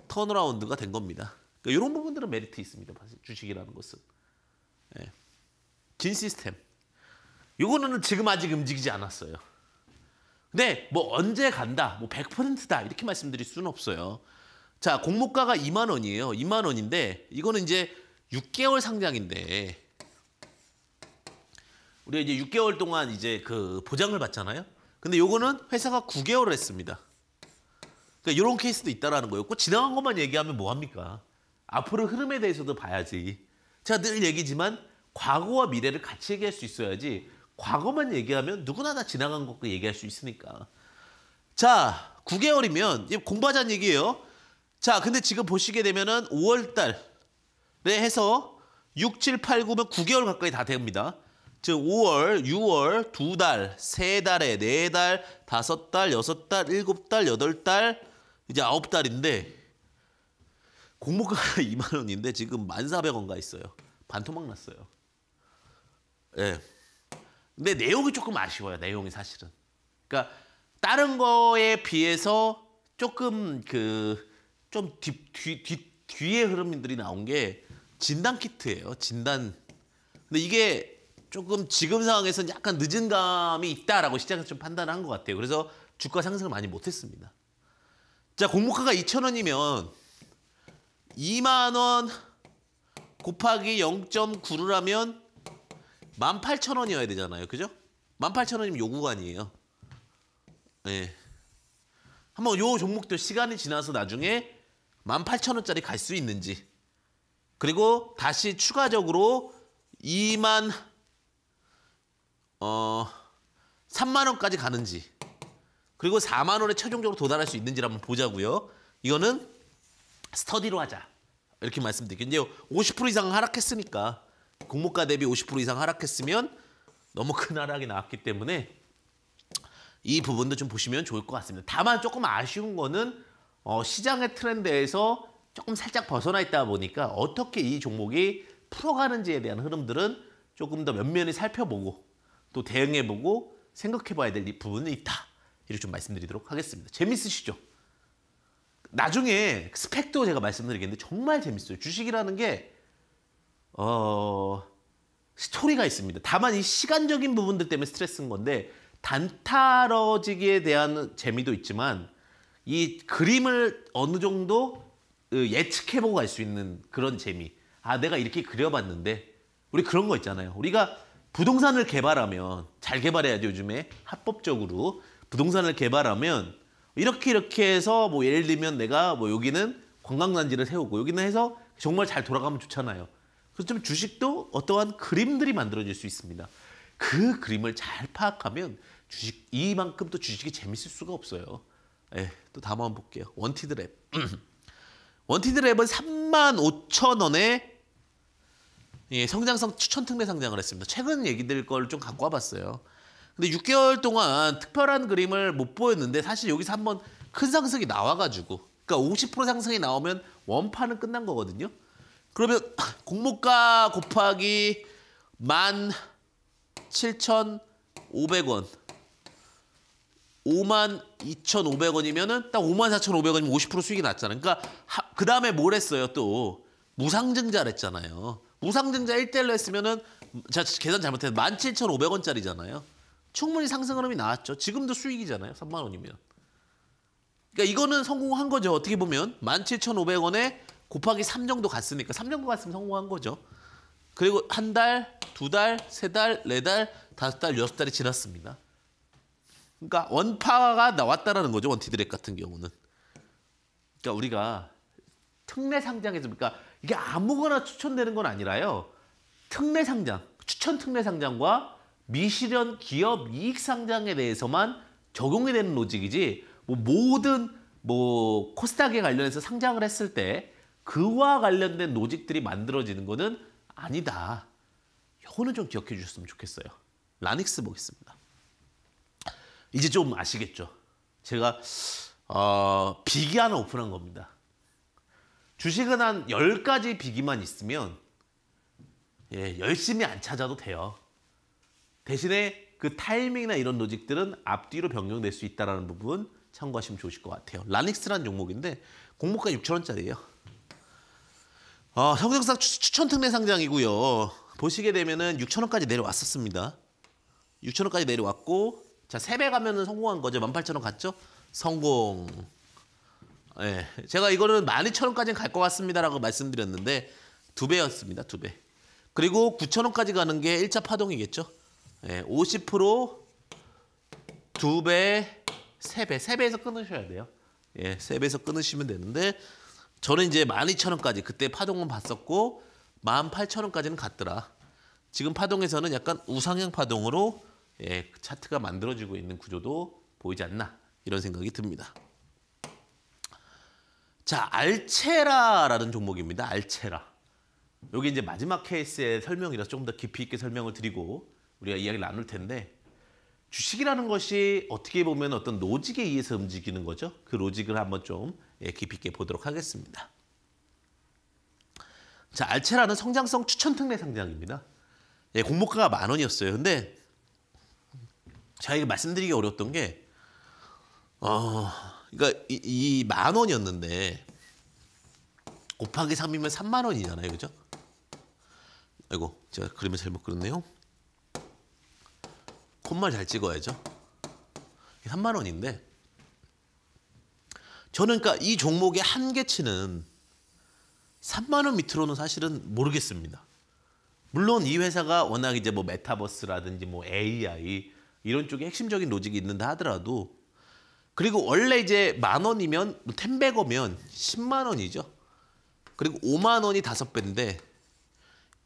턴어라운드가 된 겁니다. 그러니까 이런 부분들은 메리트 있습니다. 주식이라는 것은. 예. 진 시스템. 요거는 지금 아직 움직이지 않았어요. 근데 뭐 언제 간다, 뭐 100%다 이렇게 말씀드릴 수는 없어요. 자, 공모가가 2만 원이에요. 2만 원인데 이거는 이제 6개월 상장인데 우리가 이제 6개월 동안 이제 그 보장을 받잖아요. 근데 요거는 회사가 9개월을 했습니다. 그러니까 이런 케이스도 있다라는 거예요. 꼭 지나간 것만 얘기하면 뭐 합니까? 앞으로 흐름에 대해서도 봐야지. 제가 늘 얘기지만 과거와 미래를 같이 얘기할 수 있어야지. 과거만 얘기하면 누구나 다 지나간 것과 얘기할 수 있으니까. 자, 9개월이면 공부하자는 얘기예요. 자, 근데 지금 보시게 되면은 5월 달에 해서 6, 7, 8, 9면 9개월 가까이 다 됩니다. 즉 5월, 6월 두 달, 세 달에 네 달, 다섯 달, 여섯 달, 일곱 달, 여덟 달 이제 아홉 달인데 공모가가 2만 원인데 지금 1,400원 가 있어요. 반토막 났어요. 예. 네. 근데 내용이 조금 아쉬워요. 내용이 사실은. 그러니까 다른 거에 비해서 조금 그 좀 뒤뒤 뒤에 흐름들이 나온 게 진단 키트예요. 진단. 근데 이게 조금 지금 상황에서는 약간 늦은 감이 있다라고 시장에서 좀 판단을 한 것 같아요. 그래서 주가 상승을 많이 못했습니다. 자, 공모가가 2,000원이면 2만 원 곱하기 0.9를 하면 18,000원이어야 되잖아요. 그죠? 18,000원이면 요 구간이에요. 예. 네. 한번 요 종목들 시간이 지나서 나중에 18,000원짜리 갈 수 있는지 그리고 다시 추가적으로 2만 어 3만 원까지 가는지 그리고 4만 원에 최종적으로 도달할 수 있는지를 한번 보자고요. 이거는 스터디로 하자. 이렇게 말씀드릴게요. 50% 이상 하락했으니까 공모가 대비 50% 이상 하락했으면 너무 큰 하락이 나왔기 때문에 이 부분도 좀 보시면 좋을 것 같습니다. 다만 조금 아쉬운 거는 어, 시장의 트렌드에서 조금 살짝 벗어나 있다 보니까 어떻게 이 종목이 풀어가는지에 대한 흐름들은 조금 더 면면히 살펴보고 또 대응해보고 생각해봐야 될부분이 있다. 이렇게 좀 말씀드리도록 하겠습니다. 재밌으시죠? 나중에 스펙도 제가 말씀드리겠는데 정말 재밌어요. 주식이라는 게 어... 스토리가 있습니다. 다만 이 시간적인 부분들 때문에 스트레스인 건데 단타러지기에 대한 재미도 있지만 이 그림을 어느 정도 그 예측해보고 갈 수 있는 그런 재미. 아 내가 이렇게 그려봤는데 우리 그런 거 있잖아요. 우리가 부동산을 개발하면 잘 개발해야죠 요즘에 합법적으로 부동산을 개발하면 이렇게 이렇게 해서 뭐 예를 들면 내가 뭐 여기는 관광단지를 세우고 여기는 해서 정말 잘 돌아가면 좋잖아요. 그래서 좀 주식도 어떠한 그림들이 만들어질 수 있습니다. 그 그림을 잘 파악하면 주식 이만큼 또 주식이 재밌을 수가 없어요. 예, 또 다음 한번 볼게요. 원티드 랩. 원티드 랩은 3만 5천 원에 예, 성장성 추천 특례 상장을 했습니다. 최근 얘기들 걸 좀 갖고 와봤어요. 근데 6개월 동안 특별한 그림을 못 보였는데 사실 여기서 한번 큰 상승이 나와가지고 그러니까 50% 상승이 나오면 원판은 끝난 거거든요. 그러면 공모가 곱하기 17,500원 52,500원이면은 딱 54,500원이면 50% 수익이 났잖아요. 그러니까 그 다음에 뭘 했어요 또 무상증자를 했잖아요. 무상증자 1대1로 했으면은 제가 계산 잘못했는 17,500원짜리잖아요. 충분히 상승 흐름이 나왔죠. 지금도 수익이잖아요. 3만 원이면. 그러니까 이거는 성공한 거죠. 어떻게 보면 17,500원에 곱하기 3 정도 갔으니까 3 정도 갔으면 성공한 거죠. 그리고 한 달, 두 달, 세 달, 네 달, 다섯 달, 여섯 달이 지났습니다. 그러니까 원파가 나왔다라는 거죠. 원티드랙 같은 경우는. 그러니까 우리가 특례 상장에서 그러니까 이게 아무거나 추천되는 건 아니라요. 특례 상장, 추천 특례 상장과 미실현 기업 이익 상장에 대해서만 적용이 되는 로직이지 뭐 모든 뭐 코스닥에 관련해서 상장을 했을 때 그와 관련된 로직들이 만들어지는 것은 아니다. 이거는좀 기억해 주셨으면 좋겠어요. 라닉스 보겠습니다. 이제 좀 아시겠죠? 제가 어, 비기 하는 오픈한 겁니다. 주식은 한 10가지 비기만 있으면 예, 열심히 안 찾아도 돼요. 대신에 그 타이밍이나 이런 로직들은 앞뒤로 변경될 수 있다는 부분 참고하시면 좋으실 것 같아요. 라닉스라는 종목인데 공모가 6천원짜리예요. 어, 아, 성적상 추천 특례 상장이고요. 보시게 되면은 6천원까지 내려왔었습니다. 6천원까지 내려왔고 자 3배 가면은 성공한 거죠. 18,000원 갔죠? 성공. 예, 제가 이거는 만2천원까지갈 것 같습니다라고 말씀드렸는데 두 배였습니다. 두 배. 그리고 9천원까지 가는 게 1차 파동이겠죠. 예, 50%두 배, 세 배, 세 배에서 끊으셔야 돼요. 예, 세 배에서 끊으시면 되는데 저는 이제 만2천원까지 그때 파동은 봤었고 만8천원까지는 갔더라. 지금 파동에서는 약간 우상향 파동으로 예, 차트가 만들어지고 있는 구조도 보이지 않나 이런 생각이 듭니다. 자, 알체라라는 종목입니다. 알체라. 여기 이제 마지막 케이스의 설명이라 조금 더 깊이 있게 설명을 드리고 우리가 이야기를 나눌 텐데 주식이라는 것이 어떻게 보면 어떤 로직에 의해서 움직이는 거죠. 그 로직을 한번 좀 예, 깊이 있게 보도록 하겠습니다. 자, 알체라는 성장성 추천 특례 상장입니다. 예, 공모가가 만 원이었어요. 근데 제가 이거 말씀드리기 어려웠던 게 어, 그러니까 이 만 원이었는데 곱하기 3이면 3만 원이잖아요. 그죠? 아이고, 제가 그림을 잘못 그렸네요. 콤마잘 찍어야죠. 3만 원인데 저는 그러니까 이 종목의 한계치는 3만 원 밑으로는 사실은 모르겠습니다. 물론 이 회사가 워낙 이제 뭐 메타버스라든지 뭐 AI 이런 쪽에 핵심적인 로직이 있는데 하더라도 그리고 원래 이제 만 원이면 뭐 텐백어면 10만 원이죠. 그리고 5만 원이 다섯 배인데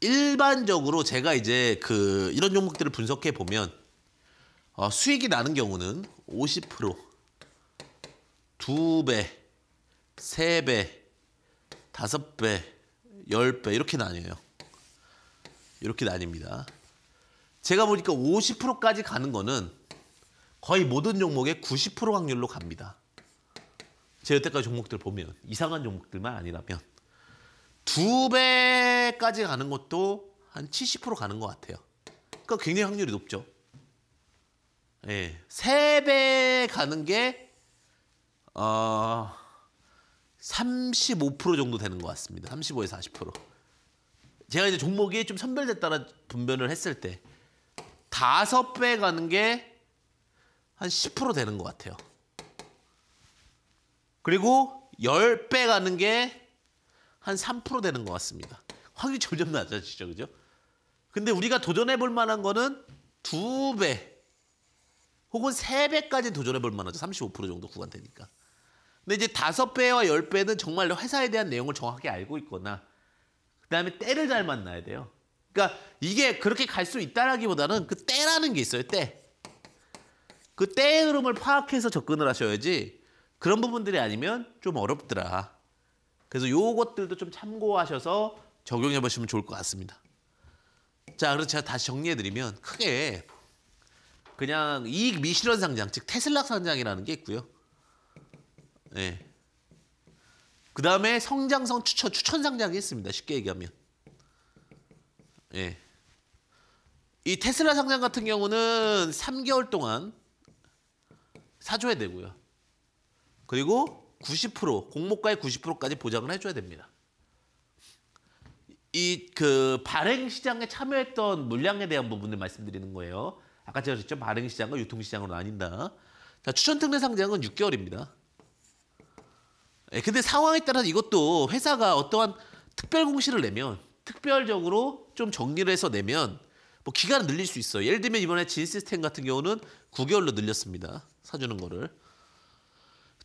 일반적으로 제가 이제 그 이런 종목들을 분석해 보면 어, 수익이 나는 경우는 50%, 2배, 3배, 5배, 10배 이렇게 나뉘어요. 이렇게 나뉩니다. 제가 보니까 50%까지 가는 거는 거의 모든 종목의 90% 확률로 갑니다. 제 여태까지 종목들 보면 이상한 종목들만 아니라면 두 배까지 가는 것도 한 70% 가는 것 같아요. 그러니까 굉장히 확률이 높죠. 예, 세 배 가는 게 어, 35% 정도 되는 것 같습니다. 35에서 40%. 제가 이제 종목이 좀 선별됐다는 분별을 했을 때 다섯 배 가는 게 한10% 되는 것 같아요. 그리고 10배 가는 게 한 3% 되는 것 같습니다. 확률이 점점 낮아지죠. 그죠? 근데 우리가 도전해 볼 만한 거는 2배 혹은 3배까지 도전해 볼 만하죠. 35% 정도 구간 되니까. 근데 이제 5배와 10배는 정말 회사에 대한 내용을 정확히 알고 있거나 그다음에 때를 잘 만나야 돼요. 그러니까 이게 그렇게 갈 수 있다라기보다는 그 때라는 게 있어요. 때. 그 때의 흐름을 파악해서 접근을 하셔야지 그런 부분들이 아니면 좀 어렵더라. 그래서 요것들도 좀 참고하셔서 적용해 보시면 좋을 것 같습니다. 자, 그래서 제가 다시 정리해 드리면 크게 그냥 이익 미실현 상장, 즉 테슬라 상장이라는 게 있고요. 예. 네. 그다음에 성장성 추천 추천 상장이 있습니다. 쉽게 얘기하면. 예. 네. 이 테슬라 상장 같은 경우는 3개월 동안 사줘야 되고요. 그리고 90% 공모가의 90%까지 보장을 해줘야 됩니다. 이 그 발행 시장에 참여했던 물량에 대한 부분을 말씀드리는 거예요. 아까 제가 직접 발행 시장과 유통 시장으로 나뉜다. 자, 추천 특례 상장은 6개월입니다. 예, 근데 상황에 따라서 이것도 회사가 어떠한 특별 공시를 내면 특별적으로 좀 정리를 해서 내면 뭐 기간을 늘릴 수 있어요. 예를 들면 이번에 진 시스템 같은 경우는 9개월로 늘렸습니다. 사주는 거를.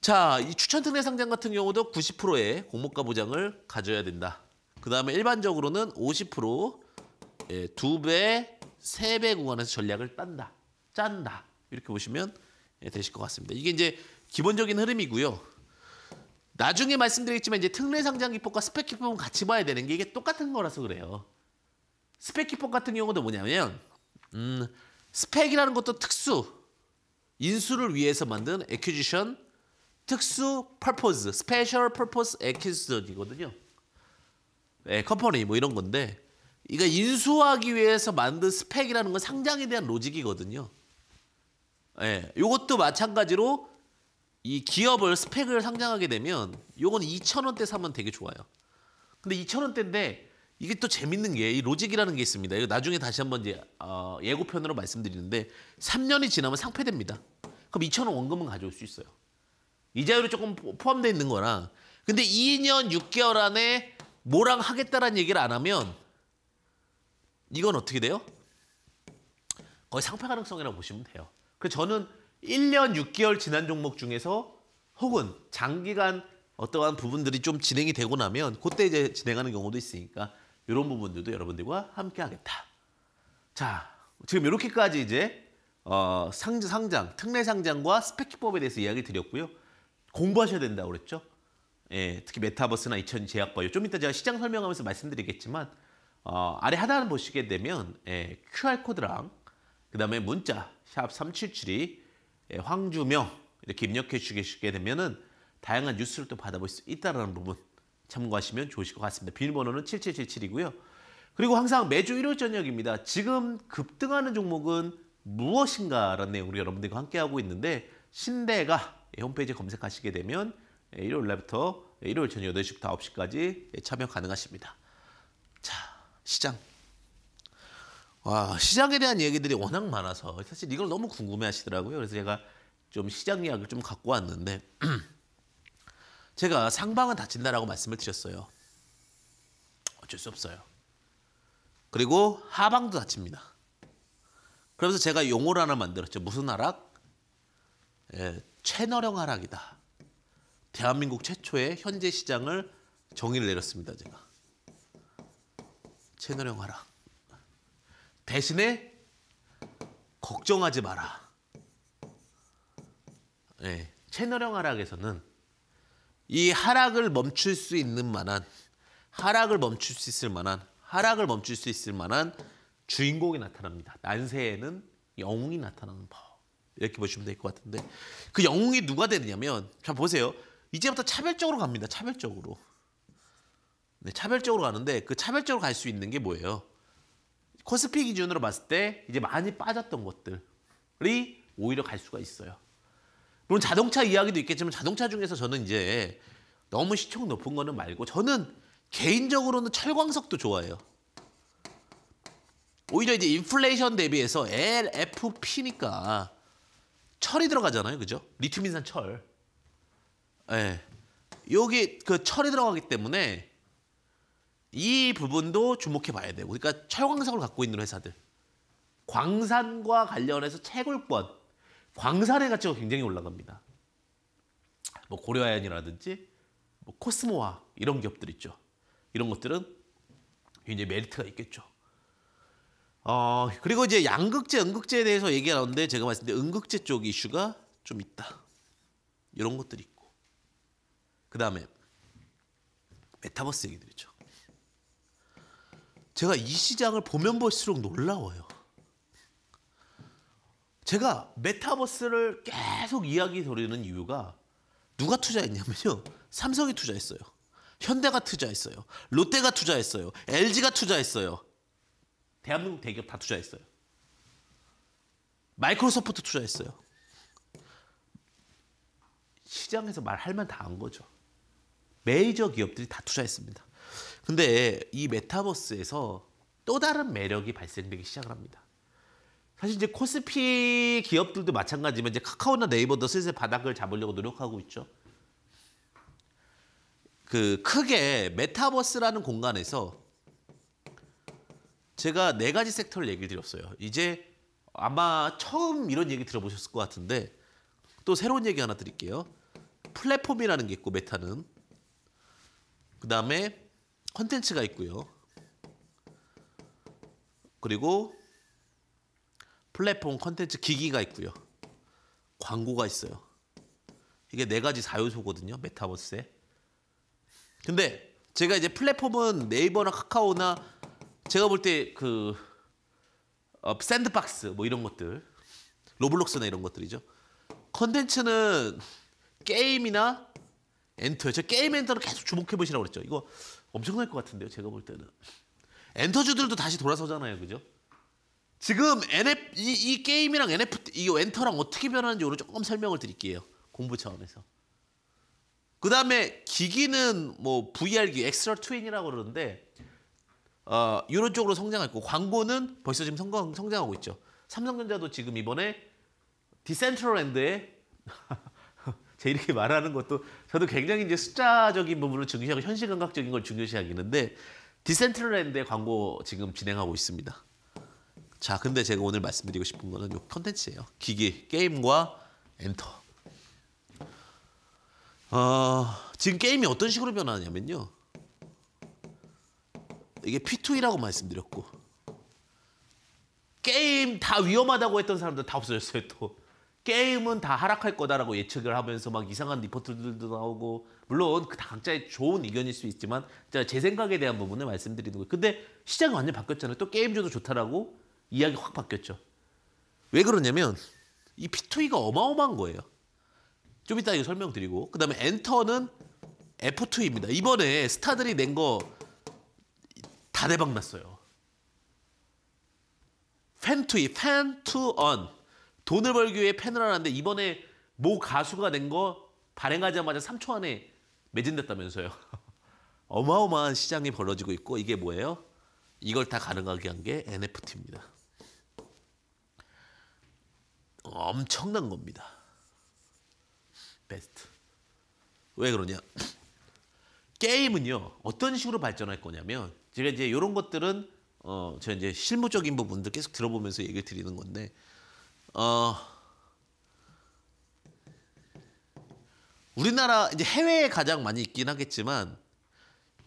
자, 이 추천 특례 상장 같은 경우도 90%의 공모가 보장을 가져야 된다. 그다음에 일반적으로는 50% 예, 2배, 3배 구간에서 전략을 딴다. 짠다. 이렇게 보시면 예, 되실 것 같습니다. 이게 이제 기본적인 흐름이고요. 나중에 말씀드리겠지만 이제 특례 상장 기법과 스펙 기법은 같이 봐야 되는 게 이게 똑같은 거라서 그래요. 스펙 기법 같은 경우도 뭐냐면 음, 스펙이라는 것도 특수 인수를 위해서 만든 acquisition 특수 purpose, special purpose acquisition이거든요. 예, 컴퍼니 뭐 이런 건데 이거 인수하기 위해서 만든 스펙이라는 건 상장에 대한 로직이거든요. 예, 이것도 마찬가지로 이 기업을 스펙을 상장하게 되면 요건 2,000원대 사면 되게 좋아요. 근데 2,000원대인데 이게 또 재밌는 게 이 로직이라는 게 있습니다. 이거 나중에 다시 한번 이제 어, 예고편으로 말씀드리는데 3년이 지나면 상폐됩니다. 그럼 2천 원 원금은 가져올 수 있어요. 이자율이 조금 포함되어 있는 거랑 근데 2년 6개월 안에 뭐랑 하겠다라는 얘기를 안 하면 이건 어떻게 돼요? 거의 상패 가능성이라고 보시면 돼요. 그 저는 1년 6개월 지난 종목 중에서 혹은 장기간 어떠한 부분들이 좀 진행이 되고 나면 그때 이제 진행하는 경우도 있으니까 이런 부분들도 여러분들과 함께 하겠다. 자, 지금 이렇게까지 이제 어, 상, 상장, 특례 상장과 스펙 기법에 대해서 이야기 드렸고요. 공부하셔야 된다고 그랬죠. 예, 특히 메타버스나 2000 제약 바이오. 좀 이따 제가 시장 설명하면서 말씀드리겠지만 어, 아래 하단 보시게 되면 예, QR 코드랑 그다음에 문자 샵 3772 예, 황주명 이렇게 입력해 주시게 되면은 다양한 뉴스를 또 받아볼 수 있다라는 부분 참고하시면 좋으실 것 같습니다. 비밀번호는 7777이고요. 그리고 항상 매주 일요일 저녁입니다. 지금 급등하는 종목은 무엇인가라는 내용을 여러분들과 함께하고 있는데 신대가 홈페이지에 검색하시게 되면 일요일 날부터 일요일 저녁 8시부터 9시까지 참여 가능하십니다. 자, 시장. 와, 시장에 대한 얘기들이 워낙 많아서 사실 이걸 너무 궁금해 하시더라고요. 그래서 제가 좀 시장 이야기를 좀 갖고 왔는데 제가 상방은 다친다라고 말씀을 드렸어요. 어쩔 수 없어요. 그리고 하방도 다칩니다. 그러면서 제가 용어를 하나 만들었죠. 무슨 하락? 예, 채널형 하락이다. 대한민국 최초의 현재 시장을 정의를 내렸습니다. 제가 채널형 하락. 대신에 걱정하지 마라. 예, 채널형 하락에서는 이 하락을 멈출 수 있는 만한 하락을 멈출 수 있을 만한 하락을 멈출 수 있을 만한 주인공이 나타납니다. 난세에는 영웅이 나타나는 법. 이렇게 보시면 될 것 같은데 그 영웅이 누가 되느냐면 참 보세요. 이제부터 차별적으로 갑니다. 차별적으로. 네, 차별적으로 가는데 그 차별적으로 갈 수 있는 게 뭐예요? 코스피 기준으로 봤을 때 이제 많이 빠졌던 것들이 오히려 갈 수가 있어요. 물론 자동차 이야기도 있겠지만 자동차 중에서 저는 이제 너무 시청 높은 거는 말고 저는 개인적으로는 철광석도 좋아해요. 오히려 이제 인플레이션 대비해서 LFP니까 철이 들어가잖아요. 그죠? 리튬인산 철. 예. 네. 여기 그 철이 들어가기 때문에 이 부분도 주목해 봐야 되고. 그러니까 철광석을 갖고 있는 회사들. 광산과 관련해서 채굴권. 광산의 가치가 굉장히 올라갑니다. 뭐 고려아연이라든지 뭐코스모아 이런 기업들 있죠. 이런 것들은 굉장히 메리트가 있겠죠. 어, 그리고 이제 양극재, 음극재에 대해서 얘기가 나오는데 제가 말씀드린 음극재 쪽 이슈가 좀 있다. 이런 것들이 있고. 그 다음에 메타버스 얘기 드렸죠. 제가 이 시장을 보면 볼수록 놀라워요. 제가 메타버스를 계속 이야기 돌리는 이유가 누가 투자했냐면요. 삼성이 투자했어요. 현대가 투자했어요. 롯데가 투자했어요. LG가 투자했어요. 대한민국 대기업 다 투자했어요. 마이크로소프트 투자했어요. 시장에서 말할 만다 한 거죠. 메이저 기업들이 다 투자했습니다. 근데 이 메타버스에서 또 다른 매력이 발생되기 시작을 합니다. 사실 이제 코스피 기업들도 마찬가지지만 이제 카카오나 네이버도 슬슬 바닥을 잡으려고 노력하고 있죠. 그 크게 메타버스라는 공간에서 제가 네 가지 섹터를 얘기를 드렸어요. 이제 아마 처음 이런 얘기 들어보셨을 것 같은데 또 새로운 얘기 하나 드릴게요. 플랫폼이라는 게 있고 메타는 그 다음에 컨텐츠가 있고요. 그리고 플랫폼 컨텐츠 기기가 있고요. 광고가 있어요. 이게 네 가지 사요소거든요. 메타버스에. 근데 제가 이제 플랫폼은 네이버나 카카오나 제가 볼 때그 어, 샌드박스 뭐 이런 것들 로블록스나 이런 것들이죠. 컨텐츠는 게임이나 엔터요. 저 게임 엔터를 계속 주목해 보시라고 그랬죠. 이거 엄청날 것 같은데요. 제가 볼 때는 엔터주들도 다시 돌아서잖아요, 그죠? 지금 NF 이, 이 게임이랑 NFT 이 엔터랑 어떻게 변하는지 오늘 조금 설명을 드릴게요. 공부 차원에서. 그다음에 기기는 뭐 VR기 엑스트라 트윈이라고 그러는데 어, 이런 쪽으로 성장했고 광고는 벌써 지금 성공, 성장하고 있죠. 삼성전자도 지금 이번에 디센트럴랜드에 제 이렇게 말하는 것도 저도 굉장히 이제 숫자적인 부분을 중시하고 현실 감각적인 걸 중요시하기는데 디센트럴랜드의 광고 지금 진행하고 있습니다. 자, 근데 제가 오늘 말씀드리고 싶은 거는 요 컨텐츠예요. 기기, 게임과 엔터. 어, 지금 게임이 어떤 식으로 변하냐면요. 이게 P2E라고 말씀드렸고 게임 다 위험하다고 했던 사람들 다 없어졌어요 또 게임은 다 하락할 거다라고 예측을 하면서 막 이상한 리포트들도 나오고 물론 그 각자의 좋은 의견일 수 있지만 제 생각에 대한 부분을 말씀드리는 거예요 근데 시장이 완전 바뀌었잖아요 또 게임주도 좋다라고 이야기 확 바뀌었죠 왜 그러냐면 이 P2E가 어마어마한 거예요 좀 이따 이거 설명드리고 그 다음에 엔터는 F2입니다 이번에 스타들이 낸거 다 대박 났어요. 팬투이, 팬투언. 돈을 벌기 위해 팬을 하는데 이번에 모 가수가 된 거 발행하자마자 3초 안에 매진됐다면서요. 어마어마한 시장이 벌어지고 있고 이게 뭐예요? 이걸 다 가능하게 한 게 NFT입니다. 엄청난 겁니다. 베스트. 왜 그러냐? 게임은요. 어떤 식으로 발전할 거냐면 제가 이제 이런 것들은 어, 제가 이제 실무적인 부분들 계속 들어보면서 얘기 드리는 건데 어, 우리나라 이제 해외에 가장 많이 있긴 하겠지만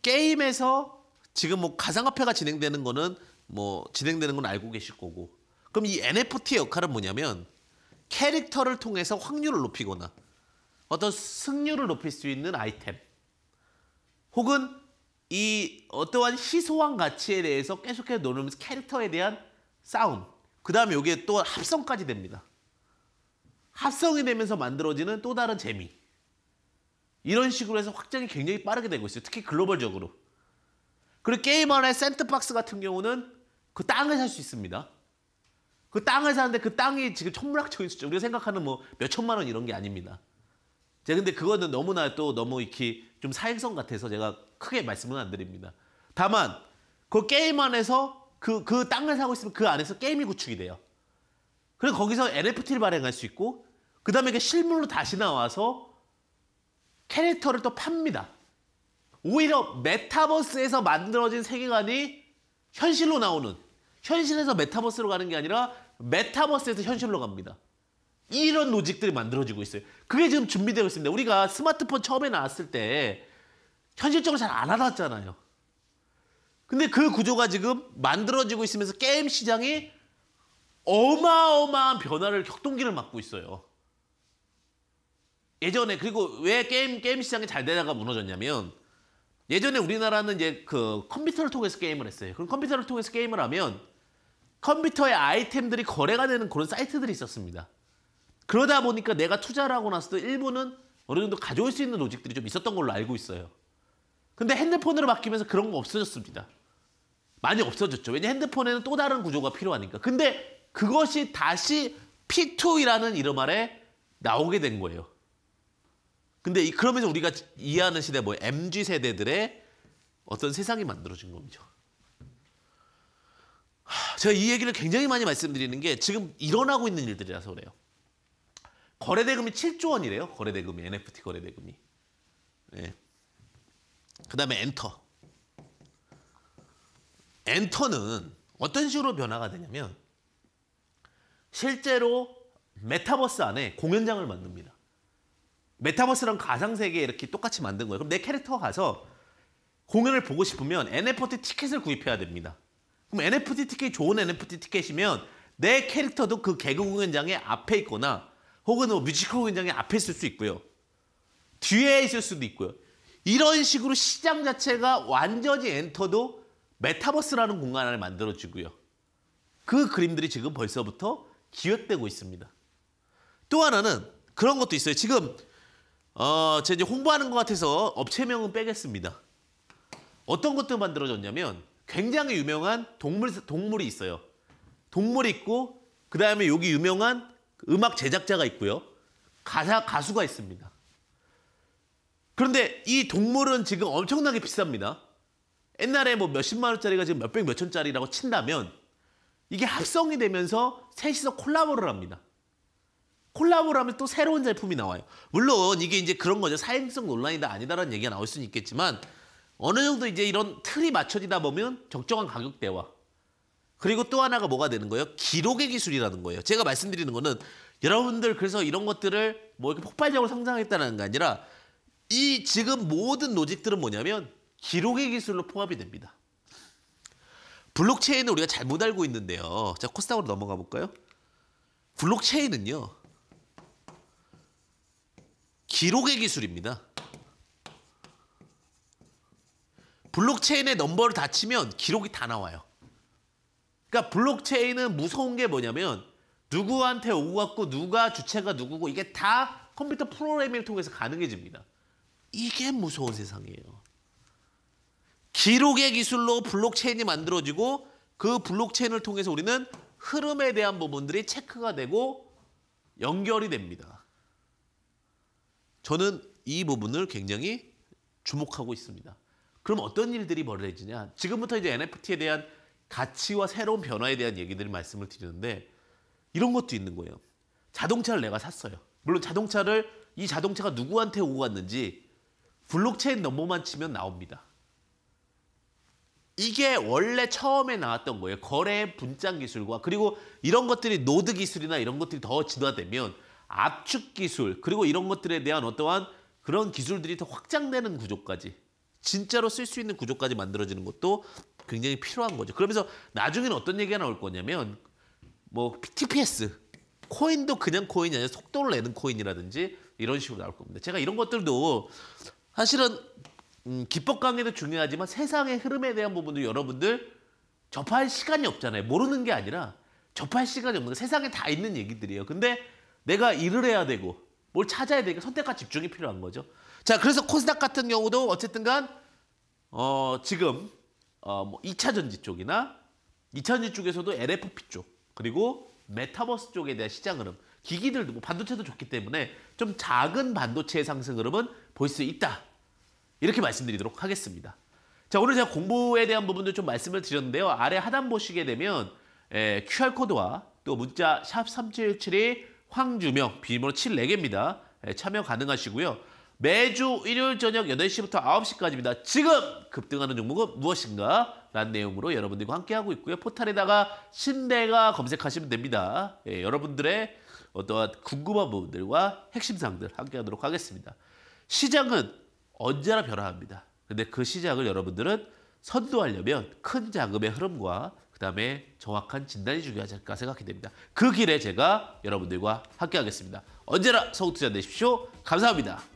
게임에서 지금 뭐 가상화폐가 진행되는 거는 뭐 진행되는 건 알고 계실 거고 그럼 이 NFT의 역할은 뭐냐면 캐릭터를 통해서 확률을 높이거나 어떤 승률을 높일 수 있는 아이템 혹은 이 어떠한 희소한 가치에 대해서 계속해서 논하면서 캐릭터에 대한 싸움. 그 다음에 이게 또 합성까지 됩니다. 합성이 되면서 만들어지는 또 다른 재미. 이런 식으로 해서 확장이 굉장히 빠르게 되고 있어요. 특히 글로벌적으로. 그리고 게임 안에 센트박스 같은 경우는 그 땅을 살 수 있습니다. 그 땅을 사는데 그 땅이 지금 천문학적인 숫자 우리가 생각하는 뭐 몇천만 원 이런 게 아닙니다. 제가 근데 그거는 너무나 또 너무 이렇게 좀 사행성 같아서 제가 크게 말씀은 안 드립니다. 다만 그 게임 안에서 그, 그 땅을 사고 있으면 그 안에서 게임이 구축이 돼요. 그래서 거기서 NFT를 발행할 수 있고 그 다음에 그 실물로 다시 나와서 캐릭터를 또 팝니다. 오히려 메타버스에서 만들어진 세계관이 현실로 나오는 현실에서 메타버스로 가는 게 아니라 메타버스에서 현실로 갑니다. 이런 로직들이 만들어지고 있어요. 그게 지금 준비되고 있습니다. 우리가 스마트폰 처음에 나왔을 때 현실적으로 잘 안 알았잖아요. 근데 그 구조가 지금 만들어지고 있으면서 게임 시장이 어마어마한 변화를 격동기를 맞고 있어요. 예전에 그리고 왜 게임 게임 시장이 잘 되다가 무너졌냐면 예전에 우리나라는 이제 그 컴퓨터를 통해서 게임을 했어요. 그럼 컴퓨터를 통해서 게임을 하면 컴퓨터의 아이템들이 거래가 되는 그런 사이트들이 있었습니다. 그러다 보니까 내가 투자를 하고 나서도 일부는 어느 정도 가져올 수 있는 로직들이 좀 있었던 걸로 알고 있어요. 근데 핸드폰으로 바뀌면서 그런 거 없어졌습니다. 많이 없어졌죠. 왜냐 핸드폰에는 또 다른 구조가 필요하니까. 근데 그것이 다시 P2이라는 이름 아래 나오게 된 거예요. 근데 그러면서 우리가 이해하는 시대 뭐 MG 세대들의 어떤 세상이 만들어진 겁니다. 제가 이 얘기를 굉장히 많이 말씀드리는 게 지금 일어나고 있는 일들이라서 그래요. 거래대금이 7조 원이래요. 거래대금이 NFT 거래대금이. 네. 그다음에 엔터. 엔터는 어떤 식으로 변화가 되냐면 실제로 메타버스 안에 공연장을 만듭니다. 메타버스랑 가상세계 이렇게 똑같이 만든 거예요. 그럼 내 캐릭터가 가서 공연을 보고 싶으면 NFT 티켓을 구입해야 됩니다. 그럼 NFT 티켓이 좋은 NFT 티켓이면 내 캐릭터도 그 개그 공연장의 앞에 있거나 혹은 뭐 뮤지컬 공장의 앞에 있을 수 있고요. 뒤에 있을 수도 있고요. 이런 식으로 시장 자체가 완전히 엔터도 메타버스라는 공간 을만들어주고요그 그림들이 지금 벌써부터 기획되고 있습니다. 또 하나는 그런 것도 있어요. 지금 어, 제 이제 홍보하는 것 같아서 업체명은 빼겠습니다. 어떤 것도 만들어졌냐면 굉장히 유명한 동물, 동물이 있어요. 동물이 있고 그 다음에 여기 유명한 음악 제작자가 있고요. 가사 가수가 있습니다. 그런데 이 동물은 지금 엄청나게 비쌉니다. 옛날에 뭐 몇십만 원짜리가 지금 몇백 몇천짜리라고 친다면 이게 합성이 되면서 셋이서 콜라보를 합니다. 콜라보를 하면 또 새로운 제품이 나와요. 물론 이게 이제 그런 거죠. 사행성 논란이다 아니다라는 얘기가 나올 수는 있겠지만 어느 정도 이제 이런 틀이 맞춰지다 보면 적정한 가격대와 그리고 또 하나가 뭐가 되는 거예요? 기록의 기술이라는 거예요. 제가 말씀드리는 거는 여러분들 그래서 이런 것들을 뭐 이렇게 폭발적으로 성장했다는 게 아니라 이 지금 모든 로직들은 뭐냐면 기록의 기술로 포함이 됩니다. 블록체인은 우리가 잘못 알고 있는데요. 자, 코스닥으로 넘어가 볼까요? 블록체인은요. 기록의 기술입니다. 블록체인의 넘버를 다 치면 기록이 다 나와요. 그러니까 블록체인은 무서운 게 뭐냐면 누구한테 오고 갔고 누가 주체가 누구고 이게 다 컴퓨터 프로그래밍을 통해서 가능해집니다. 이게 무서운 세상이에요. 기록의 기술로 블록체인이 만들어지고 그 블록체인을 통해서 우리는 흐름에 대한 부분들이 체크가 되고 연결이 됩니다. 저는 이 부분을 굉장히 주목하고 있습니다. 그럼 어떤 일들이 벌어지냐? 지금부터 이제 NFT에 대한 가치와 새로운 변화에 대한 얘기들을 말씀을 드리는데 이런 것도 있는 거예요. 자동차를 내가 샀어요. 물론 자동차를 이 자동차가 누구한테 오고 갔는지 블록체인 넘버만 치면 나옵니다. 이게 원래 처음에 나왔던 거예요. 거래 분장 기술과 그리고 이런 것들이 노드 기술이나 이런 것들이 더 진화되면 압축 기술 그리고 이런 것들에 대한 어떠한 그런 기술들이 더 확장되는 구조까지 진짜로 쓸 수 있는 구조까지 만들어지는 것도 굉장히 필요한 거죠. 그러면서 나중에는 어떤 얘기가 나올 거냐면 뭐 TPS 코인도 그냥 코인이 아니라 속도를 내는 코인이라든지 이런 식으로 나올 겁니다. 제가 이런 것들도 사실은 음, 기법 강의도 중요하지만 세상의 흐름에 대한 부분도 여러분들 접할 시간이 없잖아요. 모르는 게 아니라 접할 시간이 없는 세상에 다 있는 얘기들이에요. 근데 내가 일을 해야 되고 뭘 찾아야 되니까 선택과 집중이 필요한 거죠. 자, 그래서 코스닥 같은 경우도 어쨌든 간 어, 지금 어, 뭐 2차 전지 쪽이나 2차 전지 쪽에서도 LFP 쪽 그리고 메타버스 쪽에 대한 시장 흐름 기기들도 뭐 반도체도 좋기 때문에 좀 작은 반도체의 상승 흐름은 볼 수 있다. 이렇게 말씀드리도록 하겠습니다. 자 오늘 제가 공부에 대한 부분도 좀 말씀을 드렸는데요. 아래 하단 보시게 되면 에, 예, QR코드와 또 문자 샵3 7 7이 황주명 비밀번호 74개입니다. 예, 참여 가능하시고요. 매주 일요일 저녁 8시부터 9시까지입니다. 지금 급등하는 종목은 무엇인가? 라는 내용으로 여러분들과 함께하고 있고요. 포탈에다가 신내가 검색하시면 됩니다. 예, 여러분들의 어떠한 궁금한 부분들과 핵심 사들 함께하도록 하겠습니다. 시장은 언제나 변화합니다. 근데 그 시장을 여러분들은 선도하려면 큰 자금의 흐름과 그다음에 정확한 진단이 중요하지 않을까 생각이 됩니다. 그 길에 제가 여러분들과 함께하겠습니다. 언제나 성투자 되십시오. 감사합니다.